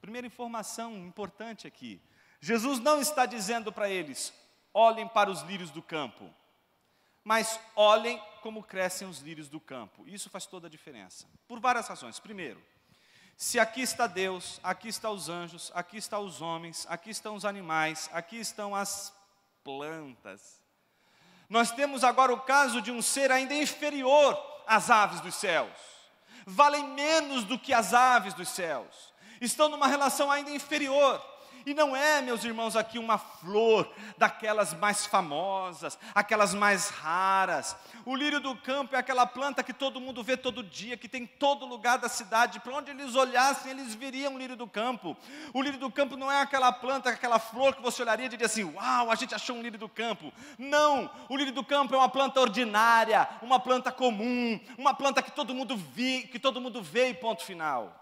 Primeira informação importante aqui. Jesus não está dizendo para eles: olhem para os lírios do campo mas olhem como crescem os lírios do campo. Isso faz toda a diferença. Por várias razões. Primeiro, se aqui está Deus, aqui estão os anjos, aqui estão os homens, aqui estão os animais, aqui estão as plantas. Nós temos agora o caso de um ser ainda inferior às aves dos céus. Valem menos do que as aves dos céus. Estão numa relação ainda inferior. E não é, meus irmãos, aqui uma flor daquelas mais famosas, aquelas mais raras. O lírio do campo é aquela planta que todo mundo vê todo dia, que tem em todo lugar da cidade. Para onde eles olhassem, eles viriam o lírio do campo. O lírio do campo não é aquela planta, aquela flor que você olharia e diria assim: Uau, a gente achou um lírio do campo. Não, o lírio do campo é uma planta ordinária, uma planta comum, uma planta que todo mundo vi, que todo mundo vê e ponto final.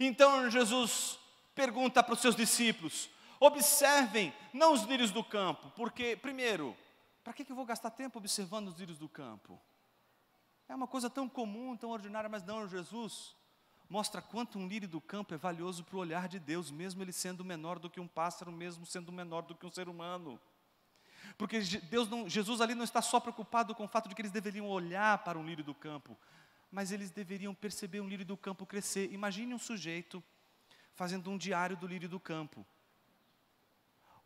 Então Jesus pergunta para os seus discípulos: observem, não os lírios do campo, porque, primeiro, para que eu vou gastar tempo observando os lírios do campo? É uma coisa tão comum, tão ordinária, mas não, Jesus mostra quanto um lírio do campo é valioso para o olhar de Deus, mesmo ele sendo menor do que um pássaro, mesmo sendo menor do que um ser humano. Porque Deus não, Jesus ali não está só preocupado com o fato de que eles deveriam olhar para um lírio do campo, mas eles deveriam perceber um lírio do campo crescer. Imagine um sujeito fazendo um diário do lírio do campo.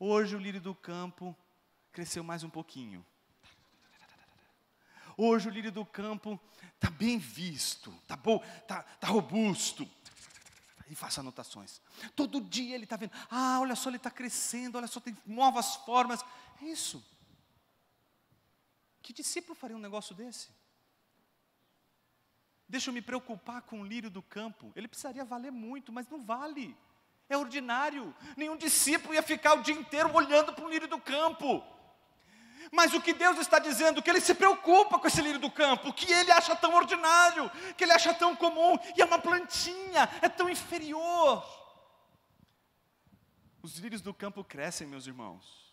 Hoje o lírio do campo cresceu mais um pouquinho. Hoje o lírio do campo está bem visto, está bom, tá, tá robusto. E faça anotações. Todo dia ele está vendo. Ah, olha só, ele está crescendo, olha só, tem novas formas. É isso. Que discípulo faria um negócio desse? Deixa eu me preocupar com o lírio do campo. Ele precisaria valer muito, mas não vale. É ordinário. Nenhum discípulo ia ficar o dia inteiro olhando para o lírio do campo. Mas o que Deus está dizendo, é que ele se preocupa com esse lírio do campo, que ele acha tão ordinário, que ele acha tão comum, e é uma plantinha, é tão inferior. Os lírios do campo crescem, meus irmãos.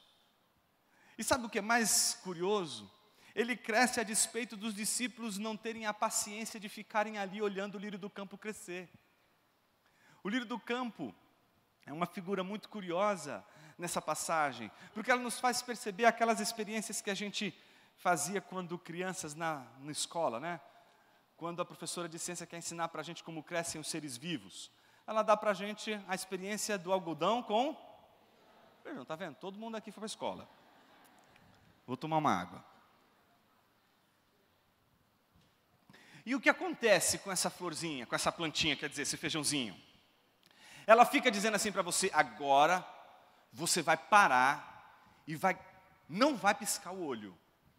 E sabe o que é mais curioso? Ele cresce a despeito dos discípulos não terem a paciência de ficarem ali olhando o lírio do campo crescer. O lírio do campo é uma figura muito curiosa nessa passagem, porque ela nos faz perceber aquelas experiências que a gente fazia quando crianças na, na escola, né? Quando a professora de ciência quer ensinar para a gente como crescem os seres vivos, ela dá para a gente a experiência do algodão com. Não está vendo? Todo mundo aqui foi para a escola. Vou tomar uma água. E o que acontece com essa florzinha, com essa plantinha, quer dizer, esse feijãozinho? Ela fica dizendo assim para você: agora você vai parar e vai, não vai piscar o olho,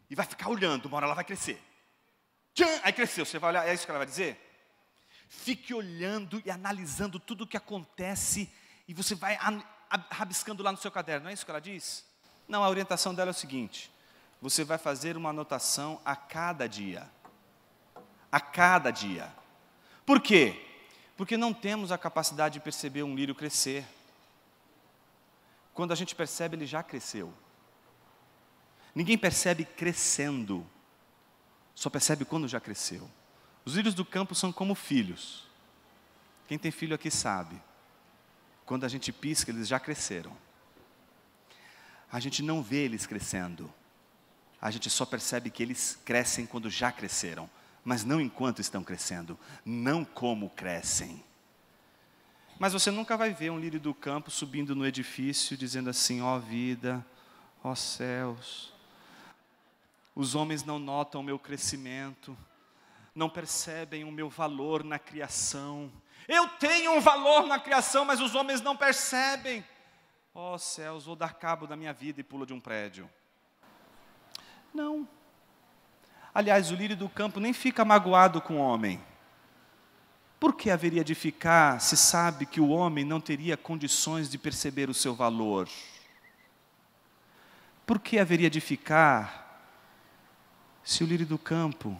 e vai ficar olhando, uma hora ela vai crescer. Tchan, aí cresceu, você vai olhar, é isso que ela vai dizer? Fique olhando e analisando tudo o que acontece, e você vai rabiscando lá no seu caderno, não é isso que ela diz? Não, a orientação dela é o seguinte: você vai fazer uma anotação a cada dia a cada dia. Por quê? Porque não temos a capacidade de perceber um lírio crescer. Quando a gente percebe, ele já cresceu. Ninguém percebe crescendo, só percebe quando já cresceu. Os lírios do campo são como filhos. Quem tem filho aqui sabe. Quando a gente pisca, eles já cresceram. A gente não vê eles crescendo. A gente só percebe que eles crescem quando já cresceram mas não enquanto estão crescendo, não como crescem. Mas você nunca vai ver um lírio do campo subindo no edifício dizendo assim: ó oh, vida, ó oh, céus. Os homens não notam o meu crescimento, não percebem o meu valor na criação. Eu tenho um valor na criação, mas os homens não percebem. Ó oh, céus, vou dar cabo da minha vida e pulo de um prédio. Não. Aliás, o lírio do campo nem fica magoado com o homem. Por que haveria de ficar se sabe que o homem não teria condições de perceber o seu valor? Por que haveria de ficar se o lírio do campo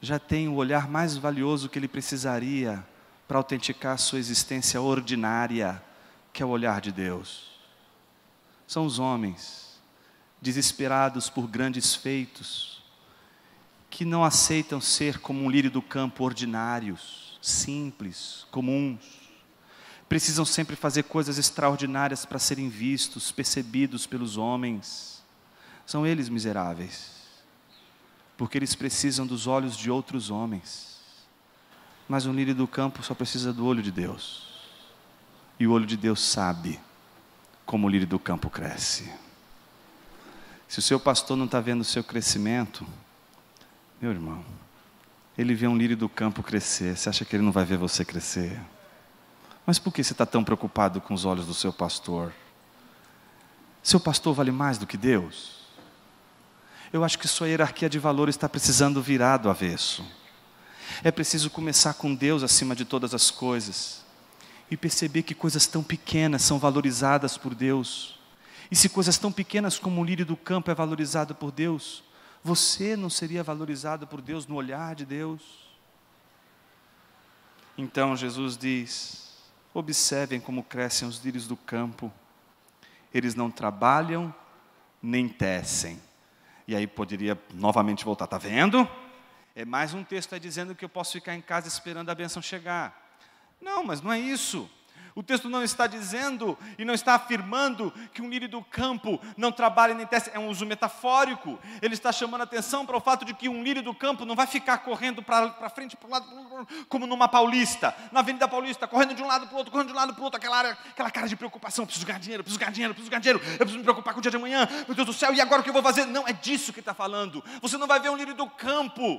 já tem o olhar mais valioso que ele precisaria para autenticar sua existência ordinária, que é o olhar de Deus? São os homens, desesperados por grandes feitos, que não aceitam ser como um lírio do campo ordinários, simples, comuns. Precisam sempre fazer coisas extraordinárias para serem vistos, percebidos pelos homens. São eles miseráveis, porque eles precisam dos olhos de outros homens. Mas um lírio do campo só precisa do olho de Deus. E o olho de Deus sabe como o lírio do campo cresce. Se o seu pastor não está vendo o seu crescimento, meu irmão, ele vê um lírio do campo crescer, você acha que ele não vai ver você crescer? Mas por que você está tão preocupado com os olhos do seu pastor? Seu pastor vale mais do que Deus? Eu acho que sua hierarquia de valores está precisando virar do avesso. É preciso começar com Deus acima de todas as coisas e perceber que coisas tão pequenas são valorizadas por Deus. E se coisas tão pequenas como o lírio do campo é valorizado por Deus, você não seria valorizado por Deus no olhar de Deus? Então Jesus diz: Observem como crescem os lírios do campo. Eles não trabalham nem tecem. E aí poderia novamente voltar, está vendo? É mais um texto aí dizendo que eu posso ficar em casa esperando a benção chegar. Não, mas não é isso. O texto não está dizendo e não está afirmando que um lírio do campo não trabalha nem tece, é um uso metafórico. Ele está chamando a atenção para o fato de que um lírio do campo não vai ficar correndo para frente, para o lado, outro, como numa Paulista, na Avenida Paulista, correndo de um lado para o outro, correndo de um lado para o outro, aquela, área, aquela cara de preocupação, preciso ganhar dinheiro, preciso ganhar dinheiro, preciso ganhar dinheiro, eu preciso me preocupar com o dia de amanhã, meu Deus do céu, e agora o que eu vou fazer? Não, é disso que está falando. Você não vai ver um lírio do campo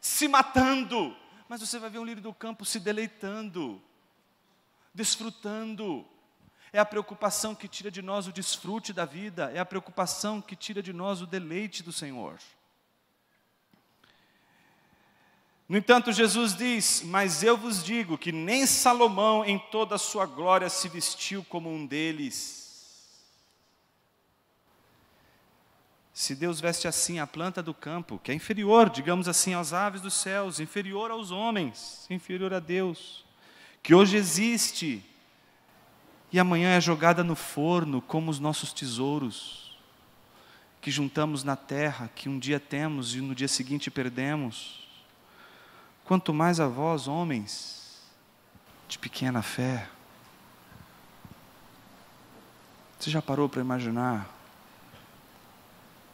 se matando, mas você vai ver um lírio do campo se deleitando desfrutando. É a preocupação que tira de nós o desfrute da vida, é a preocupação que tira de nós o deleite do Senhor. No entanto, Jesus diz: Mas eu vos digo que nem Salomão, em toda a sua glória, se vestiu como um deles. Se Deus veste assim a planta do campo, que é inferior, digamos assim, às aves dos céus, inferior aos homens, inferior a Deus, que hoje existe e amanhã é jogada no forno como os nossos tesouros que juntamos na terra, que um dia temos e no dia seguinte perdemos. Quanto mais a vós, homens de pequena fé. Você já parou para imaginar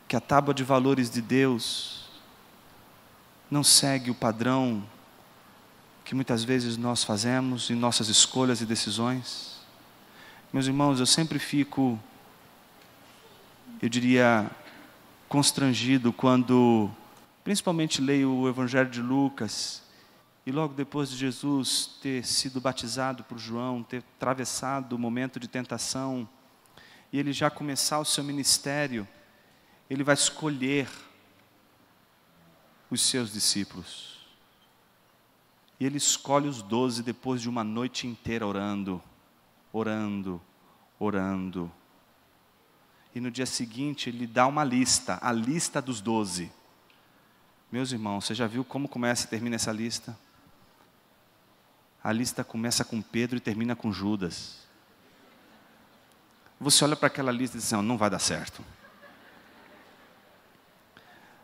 que a tábua de valores de Deus não segue o padrão que muitas vezes nós fazemos em nossas escolhas e decisões. Meus irmãos, eu sempre fico, eu diria, constrangido quando, principalmente, leio o Evangelho de Lucas e logo depois de Jesus ter sido batizado por João, ter atravessado o momento de tentação e ele já começar o seu ministério, ele vai escolher os seus discípulos. E ele escolhe os doze depois de uma noite inteira orando, orando, orando. E no dia seguinte ele dá uma lista, a lista dos doze. Meus irmãos, você já viu como começa e termina essa lista? A lista começa com Pedro e termina com Judas. Você olha para aquela lista e diz: não, assim, não vai dar certo.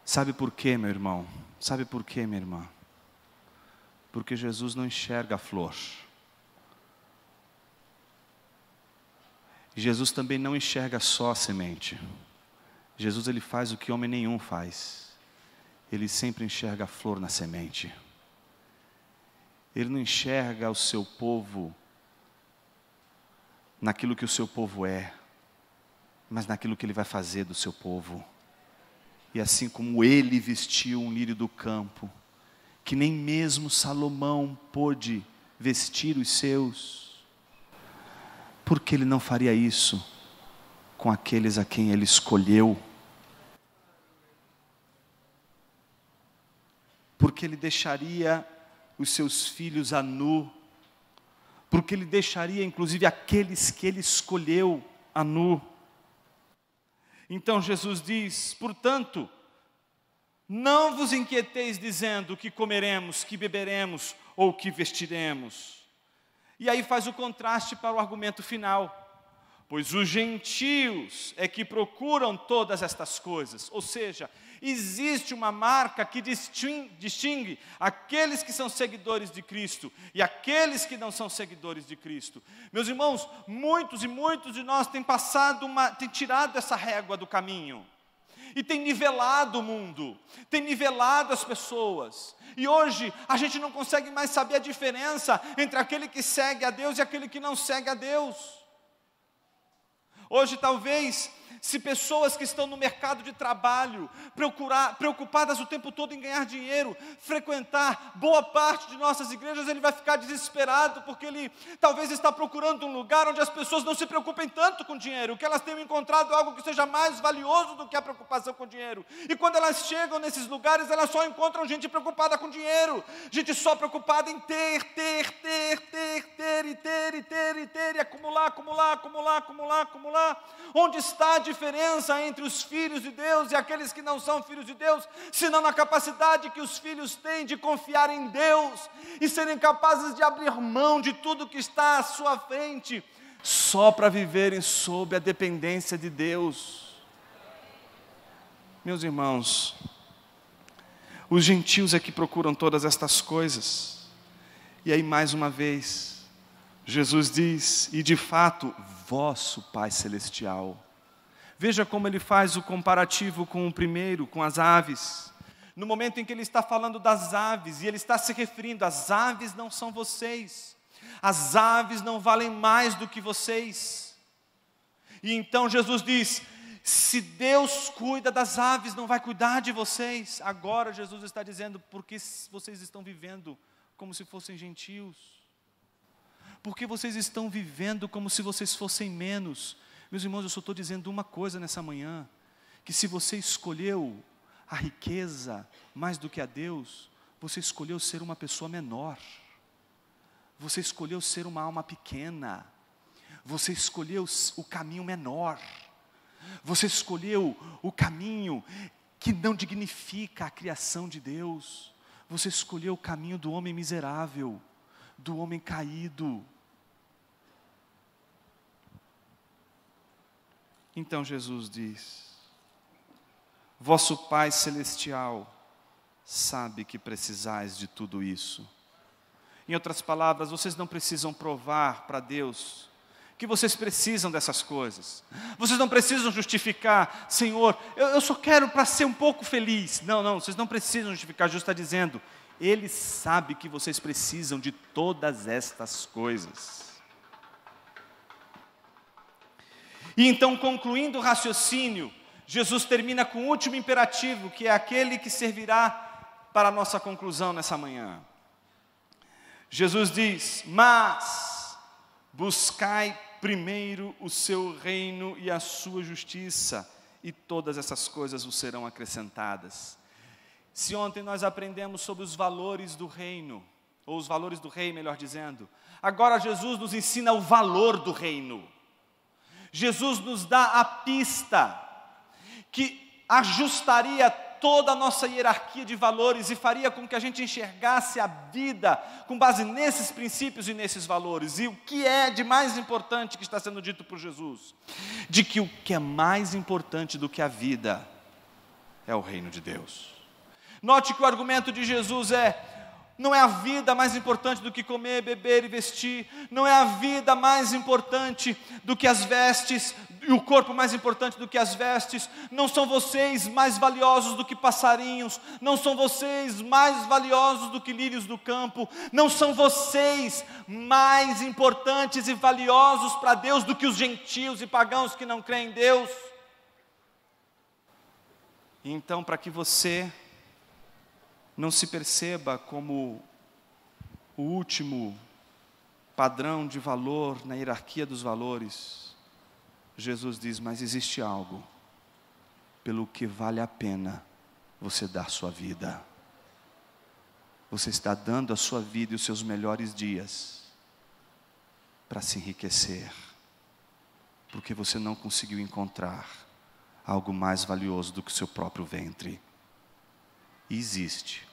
Sabe por quê, meu irmão? Sabe por quê, minha irmã? porque Jesus não enxerga a flor. Jesus também não enxerga só a semente. Jesus ele faz o que homem nenhum faz. Ele sempre enxerga a flor na semente. Ele não enxerga o seu povo naquilo que o seu povo é, mas naquilo que ele vai fazer do seu povo. E assim como ele vestiu um lírio do campo, que nem mesmo Salomão pôde vestir os seus, porque ele não faria isso com aqueles a quem ele escolheu? Porque ele deixaria os seus filhos a nu, porque ele deixaria inclusive aqueles que ele escolheu a nu. Então Jesus diz: portanto, não vos inquieteis dizendo o que comeremos, que beberemos ou que vestiremos. E aí faz o contraste para o argumento final. Pois os gentios é que procuram todas estas coisas, ou seja, existe uma marca que distingue, aqueles que são seguidores de Cristo e aqueles que não são seguidores de Cristo. Meus irmãos, muitos e muitos de nós têm passado uma, têm tirado essa régua do caminho e tem nivelado o mundo, tem nivelado as pessoas. E hoje a gente não consegue mais saber a diferença entre aquele que segue a Deus e aquele que não segue a Deus. Hoje talvez se pessoas que estão no mercado de trabalho, procurar, preocupadas o tempo todo em ganhar dinheiro, frequentar boa parte de nossas igrejas, ele vai ficar desesperado, porque ele talvez está procurando um lugar onde as pessoas não se preocupem tanto com dinheiro, o que elas tenham encontrado algo que seja mais valioso do que a preocupação com dinheiro. E quando elas chegam nesses lugares, elas só encontram gente preocupada com dinheiro, gente só preocupada em ter, ter, ter, ter, ter, e ter, e ter, e ter, e acumular, acumular, acumular, acumular, acumular. Onde está a diferença entre os filhos de Deus e aqueles que não são filhos de Deus, senão na capacidade que os filhos têm de confiar em Deus e serem capazes de abrir mão de tudo que está à sua frente, só para viverem sob a dependência de Deus. Meus irmãos, os gentios é que procuram todas estas coisas. E aí, mais uma vez, Jesus diz: E de fato, vosso Pai Celestial Veja como ele faz o comparativo com o primeiro, com as aves. No momento em que ele está falando das aves, e ele está se referindo: as aves não são vocês, as aves não valem mais do que vocês. E então Jesus diz: se Deus cuida das aves, não vai cuidar de vocês. Agora Jesus está dizendo: porque vocês estão vivendo como se fossem gentios? Porque vocês estão vivendo como se vocês fossem menos? Meus irmãos, eu só estou dizendo uma coisa nessa manhã: que se você escolheu a riqueza mais do que a Deus, você escolheu ser uma pessoa menor, você escolheu ser uma alma pequena, você escolheu o caminho menor, você escolheu o caminho que não dignifica a criação de Deus, você escolheu o caminho do homem miserável, do homem caído, Então Jesus diz: Vosso Pai Celestial sabe que precisais de tudo isso. Em outras palavras, vocês não precisam provar para Deus que vocês precisam dessas coisas. Vocês não precisam justificar, Senhor, eu, eu só quero para ser um pouco feliz. Não, não, vocês não precisam justificar, Jesus está dizendo, Ele sabe que vocês precisam de todas estas coisas. E então, concluindo o raciocínio, Jesus termina com o último imperativo, que é aquele que servirá para a nossa conclusão nessa manhã. Jesus diz: Mas buscai primeiro o seu reino e a sua justiça, e todas essas coisas vos serão acrescentadas. Se ontem nós aprendemos sobre os valores do reino, ou os valores do rei, melhor dizendo, agora Jesus nos ensina o valor do reino. Jesus nos dá a pista que ajustaria toda a nossa hierarquia de valores e faria com que a gente enxergasse a vida com base nesses princípios e nesses valores. E o que é de mais importante que está sendo dito por Jesus? De que o que é mais importante do que a vida é o reino de Deus. Note que o argumento de Jesus é: não é a vida mais importante do que comer, beber e vestir. Não é a vida mais importante do que as vestes, e o corpo mais importante do que as vestes. Não são vocês mais valiosos do que passarinhos. Não são vocês mais valiosos do que lírios do campo. Não são vocês mais importantes e valiosos para Deus do que os gentios e pagãos que não creem em Deus. Então, para que você não se perceba como o último padrão de valor na hierarquia dos valores, Jesus diz: Mas existe algo pelo que vale a pena você dar sua vida. Você está dando a sua vida e os seus melhores dias para se enriquecer, porque você não conseguiu encontrar algo mais valioso do que o seu próprio ventre existe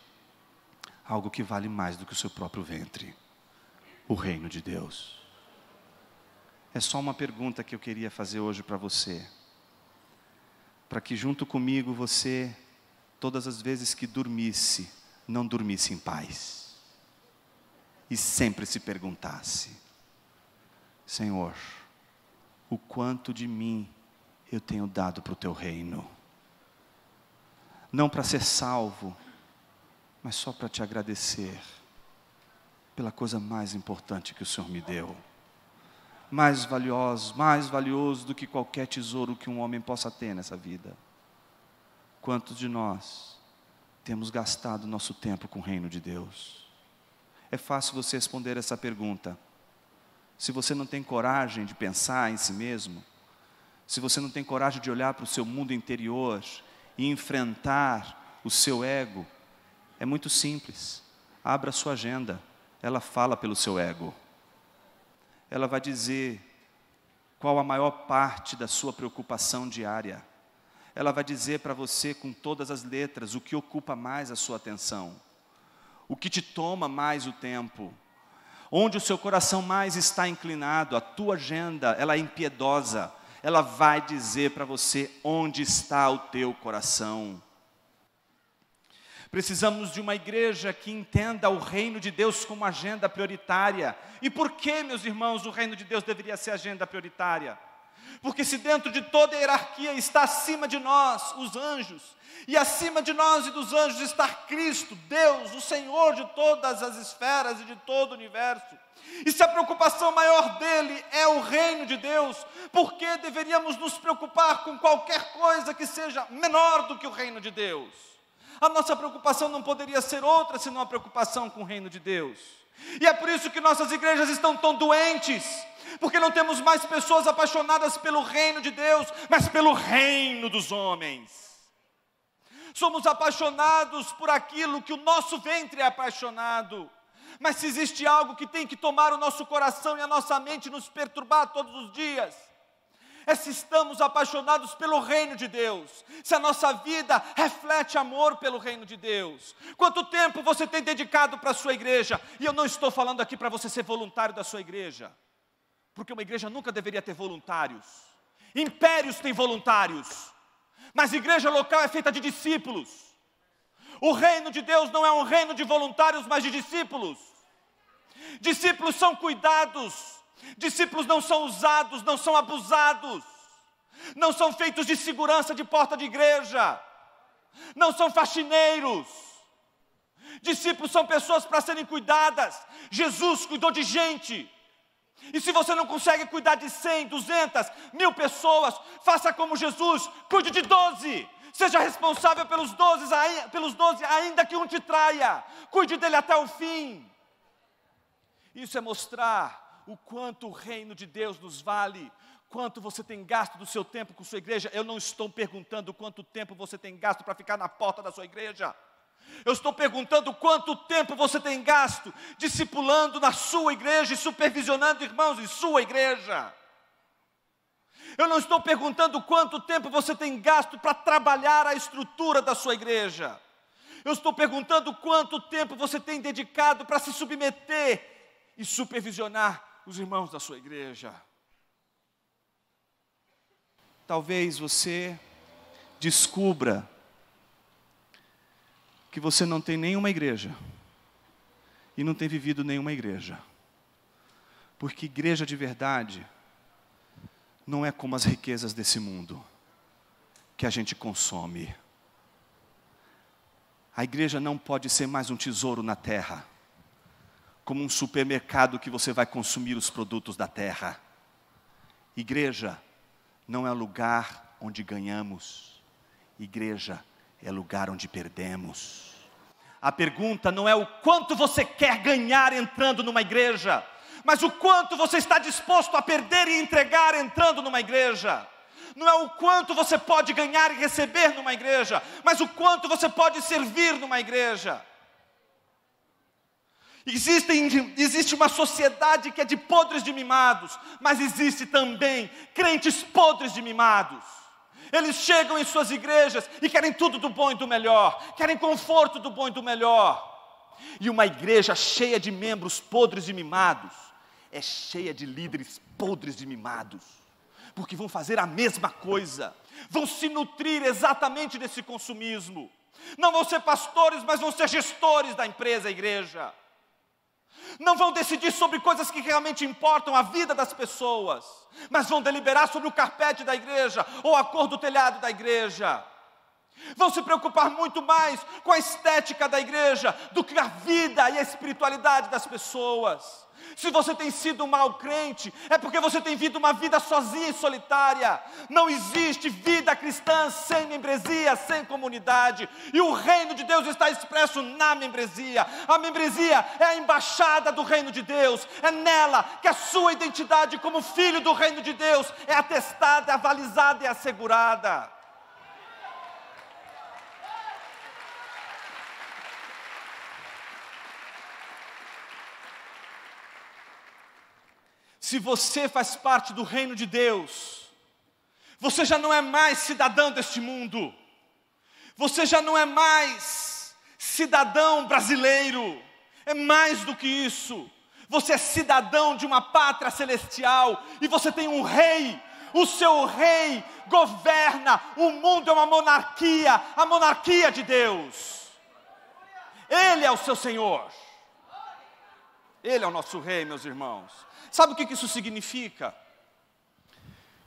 algo que vale mais do que o seu próprio ventre o reino de Deus. É só uma pergunta que eu queria fazer hoje para você, para que junto comigo você, todas as vezes que dormisse, não dormisse em paz e sempre se perguntasse: Senhor, o quanto de mim eu tenho dado para o teu reino? não para ser salvo, mas só para te agradecer pela coisa mais importante que o Senhor me deu. Mais valioso, mais valioso do que qualquer tesouro que um homem possa ter nessa vida. Quantos de nós temos gastado nosso tempo com o reino de Deus? É fácil você responder essa pergunta. Se você não tem coragem de pensar em si mesmo, se você não tem coragem de olhar para o seu mundo interior e enfrentar o seu ego? É muito simples. Abra sua agenda. Ela fala pelo seu ego. Ela vai dizer qual a maior parte da sua preocupação diária. Ela vai dizer para você com todas as letras o que ocupa mais a sua atenção, o que te toma mais o tempo, onde o seu coração mais está inclinado, a tua agenda, ela é impiedosa, ela vai dizer para você onde está o teu coração. Precisamos de uma igreja que entenda o reino de Deus como agenda prioritária. E por que, meus irmãos, o reino de Deus deveria ser agenda prioritária? Porque se dentro de toda a hierarquia está acima de nós os anjos, e acima de nós e dos anjos está Cristo, Deus, o Senhor de todas as esferas e de todo o universo, e se a preocupação maior dele é o reino de Deus, por que deveríamos nos preocupar com qualquer coisa que seja menor do que o reino de Deus? A nossa preocupação não poderia ser outra senão a preocupação com o reino de Deus. E é por isso que nossas igrejas estão tão doentes, porque não temos mais pessoas apaixonadas pelo reino de Deus, mas pelo reino dos homens. Somos apaixonados por aquilo que o nosso ventre é apaixonado. Mas se existe algo que tem que tomar o nosso coração e a nossa mente nos perturbar todos os dias, é se estamos apaixonados pelo reino de Deus, se a nossa vida reflete amor pelo reino de Deus. Quanto tempo você tem dedicado para a sua igreja? E eu não estou falando aqui para você ser voluntário da sua igreja, porque uma igreja nunca deveria ter voluntários. Impérios têm voluntários, mas igreja local é feita de discípulos. O reino de Deus não é um reino de voluntários, mas de discípulos. Discípulos são cuidados, discípulos não são usados, não são abusados, não são feitos de segurança de porta de igreja, não são faxineiros. Discípulos são pessoas para serem cuidadas. Jesus cuidou de gente. E se você não consegue cuidar de 100, 200, mil pessoas, faça como Jesus, cuide de 12, Seja responsável pelos doze, pelos ainda que um te traia. Cuide dele até o fim. Isso é mostrar o quanto o reino de Deus nos vale, quanto você tem gasto do seu tempo com sua igreja. Eu não estou perguntando quanto tempo você tem gasto para ficar na porta da sua igreja. Eu estou perguntando quanto tempo você tem gasto discipulando na sua igreja e supervisionando irmãos em sua igreja. Eu não estou perguntando quanto tempo você tem gasto para trabalhar a estrutura da sua igreja. Eu estou perguntando quanto tempo você tem dedicado para se submeter e supervisionar os irmãos da sua igreja. Talvez você descubra que você não tem nenhuma igreja e não tem vivido nenhuma igreja. Porque igreja de verdade não é como as riquezas desse mundo que a gente consome. A igreja não pode ser mais um tesouro na terra, como um supermercado que você vai consumir os produtos da terra. Igreja não é lugar onde ganhamos, igreja é lugar onde perdemos. A pergunta não é o quanto você quer ganhar entrando numa igreja, mas o quanto você está disposto a perder e entregar entrando numa igreja. Não é o quanto você pode ganhar e receber numa igreja, mas o quanto você pode servir numa igreja. Existem, existe uma sociedade que é de podres de mimados, mas existe também crentes podres de mimados. Eles chegam em suas igrejas e querem tudo do bom e do melhor, querem conforto do bom e do melhor. E uma igreja cheia de membros podres e mimados é cheia de líderes podres e mimados, porque vão fazer a mesma coisa, vão se nutrir exatamente desse consumismo. Não vão ser pastores, mas vão ser gestores da empresa, igreja. Não vão decidir sobre coisas que realmente importam à vida das pessoas, mas vão deliberar sobre o carpete da igreja ou a cor do telhado da igreja. Vão se preocupar muito mais com a estética da igreja do que a vida e a espiritualidade das pessoas. Se você tem sido um mal crente, é porque você tem vivido uma vida sozinha e solitária. Não existe vida cristã sem membresia, sem comunidade. E o reino de Deus está expresso na membresia. A membresia é a embaixada do reino de Deus. É nela que a sua identidade como filho do reino de Deus é atestada, avalizada e assegurada. Se você faz parte do reino de Deus, você já não é mais cidadão deste mundo, você já não é mais cidadão brasileiro, é mais do que isso. Você é cidadão de uma pátria celestial e você tem um rei. O seu rei governa. O mundo é uma monarquia, a monarquia de Deus. Ele é o seu Senhor. Ele é o nosso rei, meus irmãos. Sabe o que isso significa?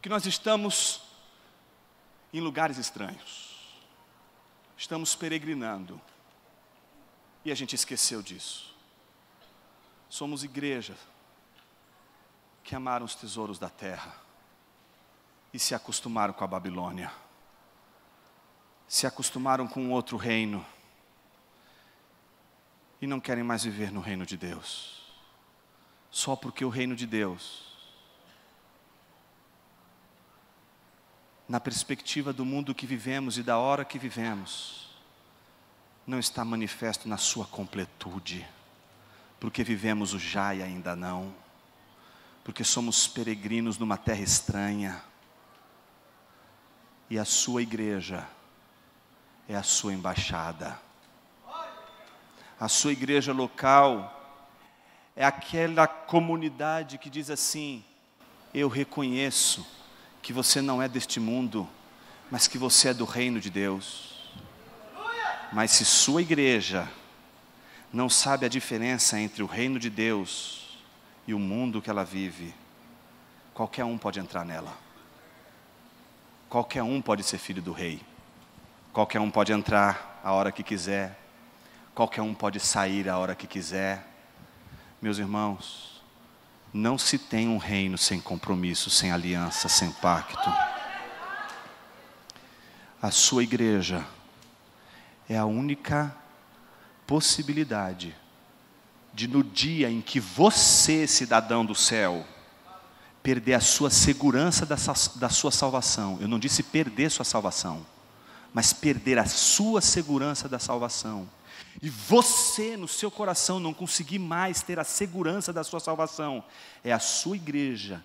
Que nós estamos em lugares estranhos, estamos peregrinando, e a gente esqueceu disso. Somos igreja que amaram os tesouros da terra e se acostumaram com a Babilônia, se acostumaram com outro reino e não querem mais viver no reino de Deus só porque o reino de Deus, na perspectiva do mundo que vivemos e da hora que vivemos, não está manifesto na sua completude, porque vivemos o já e ainda não, porque somos peregrinos numa terra estranha, e a sua igreja é a sua embaixada. A sua igreja local é aquela comunidade que diz assim: Eu reconheço que você não é deste mundo, mas que você é do reino de Deus. Mas se sua igreja não sabe a diferença entre o reino de Deus e o mundo que ela vive, qualquer um pode entrar nela. Qualquer um pode ser filho do rei. Qualquer um pode entrar a hora que quiser. Qualquer um pode sair a hora que quiser meus irmãos, não se tem um reino sem compromisso, sem aliança, sem pacto. A sua igreja é a única possibilidade de, no dia em que você, cidadão do céu, perder a sua segurança da, sua salvação, eu não disse perder sua salvação, mas perder a sua segurança da salvação e você no seu coração não conseguir mais ter a segurança da sua salvação, é a sua igreja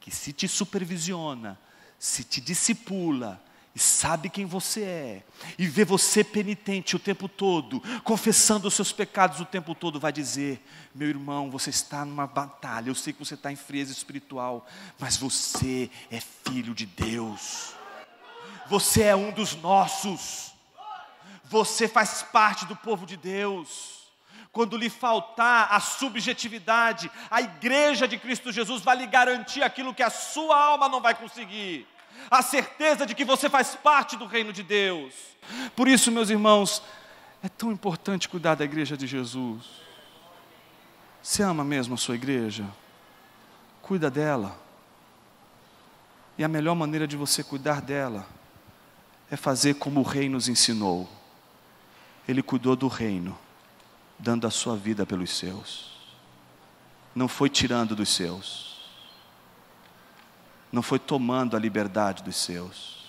que se te supervisiona, se te discipula, e sabe quem você é, e vê você penitente o tempo todo, confessando os seus pecados o tempo todo, vai dizer: meu irmão, você está numa batalha, eu sei que você está em frieza espiritual, mas você é filho de Deus, você é um dos nossos. Você faz parte do povo de Deus quando lhe faltar a subjetividade, a igreja de Cristo Jesus vai lhe garantir aquilo que a sua alma não vai conseguir. A certeza de que você faz parte do reino de Deus. Por isso, meus irmãos, é tão importante cuidar da igreja de Jesus. Você ama mesmo a sua igreja? Cuida dela. E a melhor maneira de você cuidar dela é fazer como o rei nos ensinou ele cuidou do reino, dando a sua vida pelos seus. Não foi tirando dos seus. Não foi tomando a liberdade dos seus.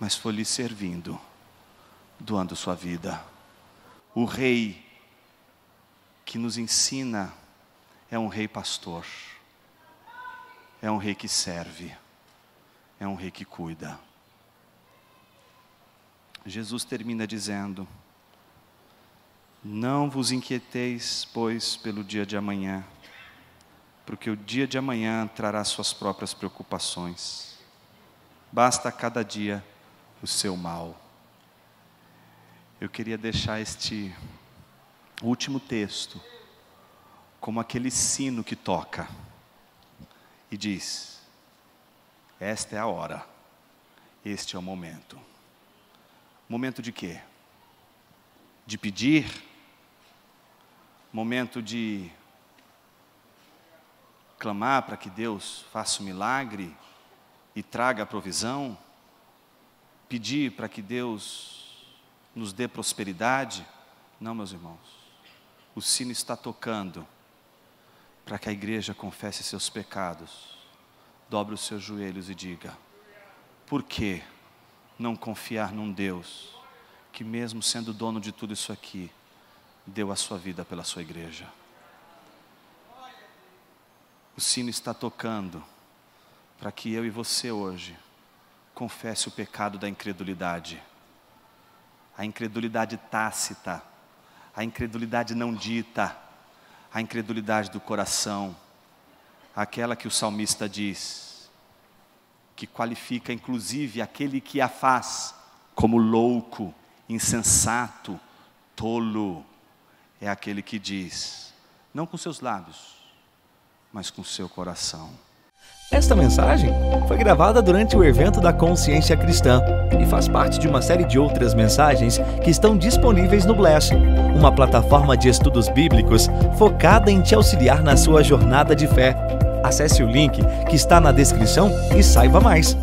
Mas foi lhe servindo, doando sua vida. O rei que nos ensina é um rei pastor. É um rei que serve. É um rei que cuida. Jesus termina dizendo: Não vos inquieteis, pois, pelo dia de amanhã, porque o dia de amanhã trará suas próprias preocupações. Basta a cada dia o seu mal. Eu queria deixar este último texto como aquele sino que toca e diz: Esta é a hora, este é o momento. Momento de quê? De pedir? Momento de clamar para que Deus faça o um milagre e traga a provisão? Pedir para que Deus nos dê prosperidade? Não, meus irmãos. O sino está tocando para que a igreja confesse seus pecados, dobre os seus joelhos e diga: Por quê? não confiar num Deus que, mesmo sendo dono de tudo isso aqui, deu a sua vida pela sua igreja. O sino está tocando para que eu e você hoje confesse o pecado da incredulidade, a incredulidade tácita, a incredulidade não dita, a incredulidade do coração, aquela que o salmista diz: que qualifica inclusive aquele que a faz como louco, insensato, tolo. É aquele que diz, não com seus lábios, mas com seu coração. Esta mensagem foi gravada durante o evento da Consciência Cristã e faz parte de uma série de outras mensagens que estão disponíveis no Bless, uma plataforma de estudos bíblicos focada em te auxiliar na sua jornada de fé. Acesse o link que está na descrição e saiba mais.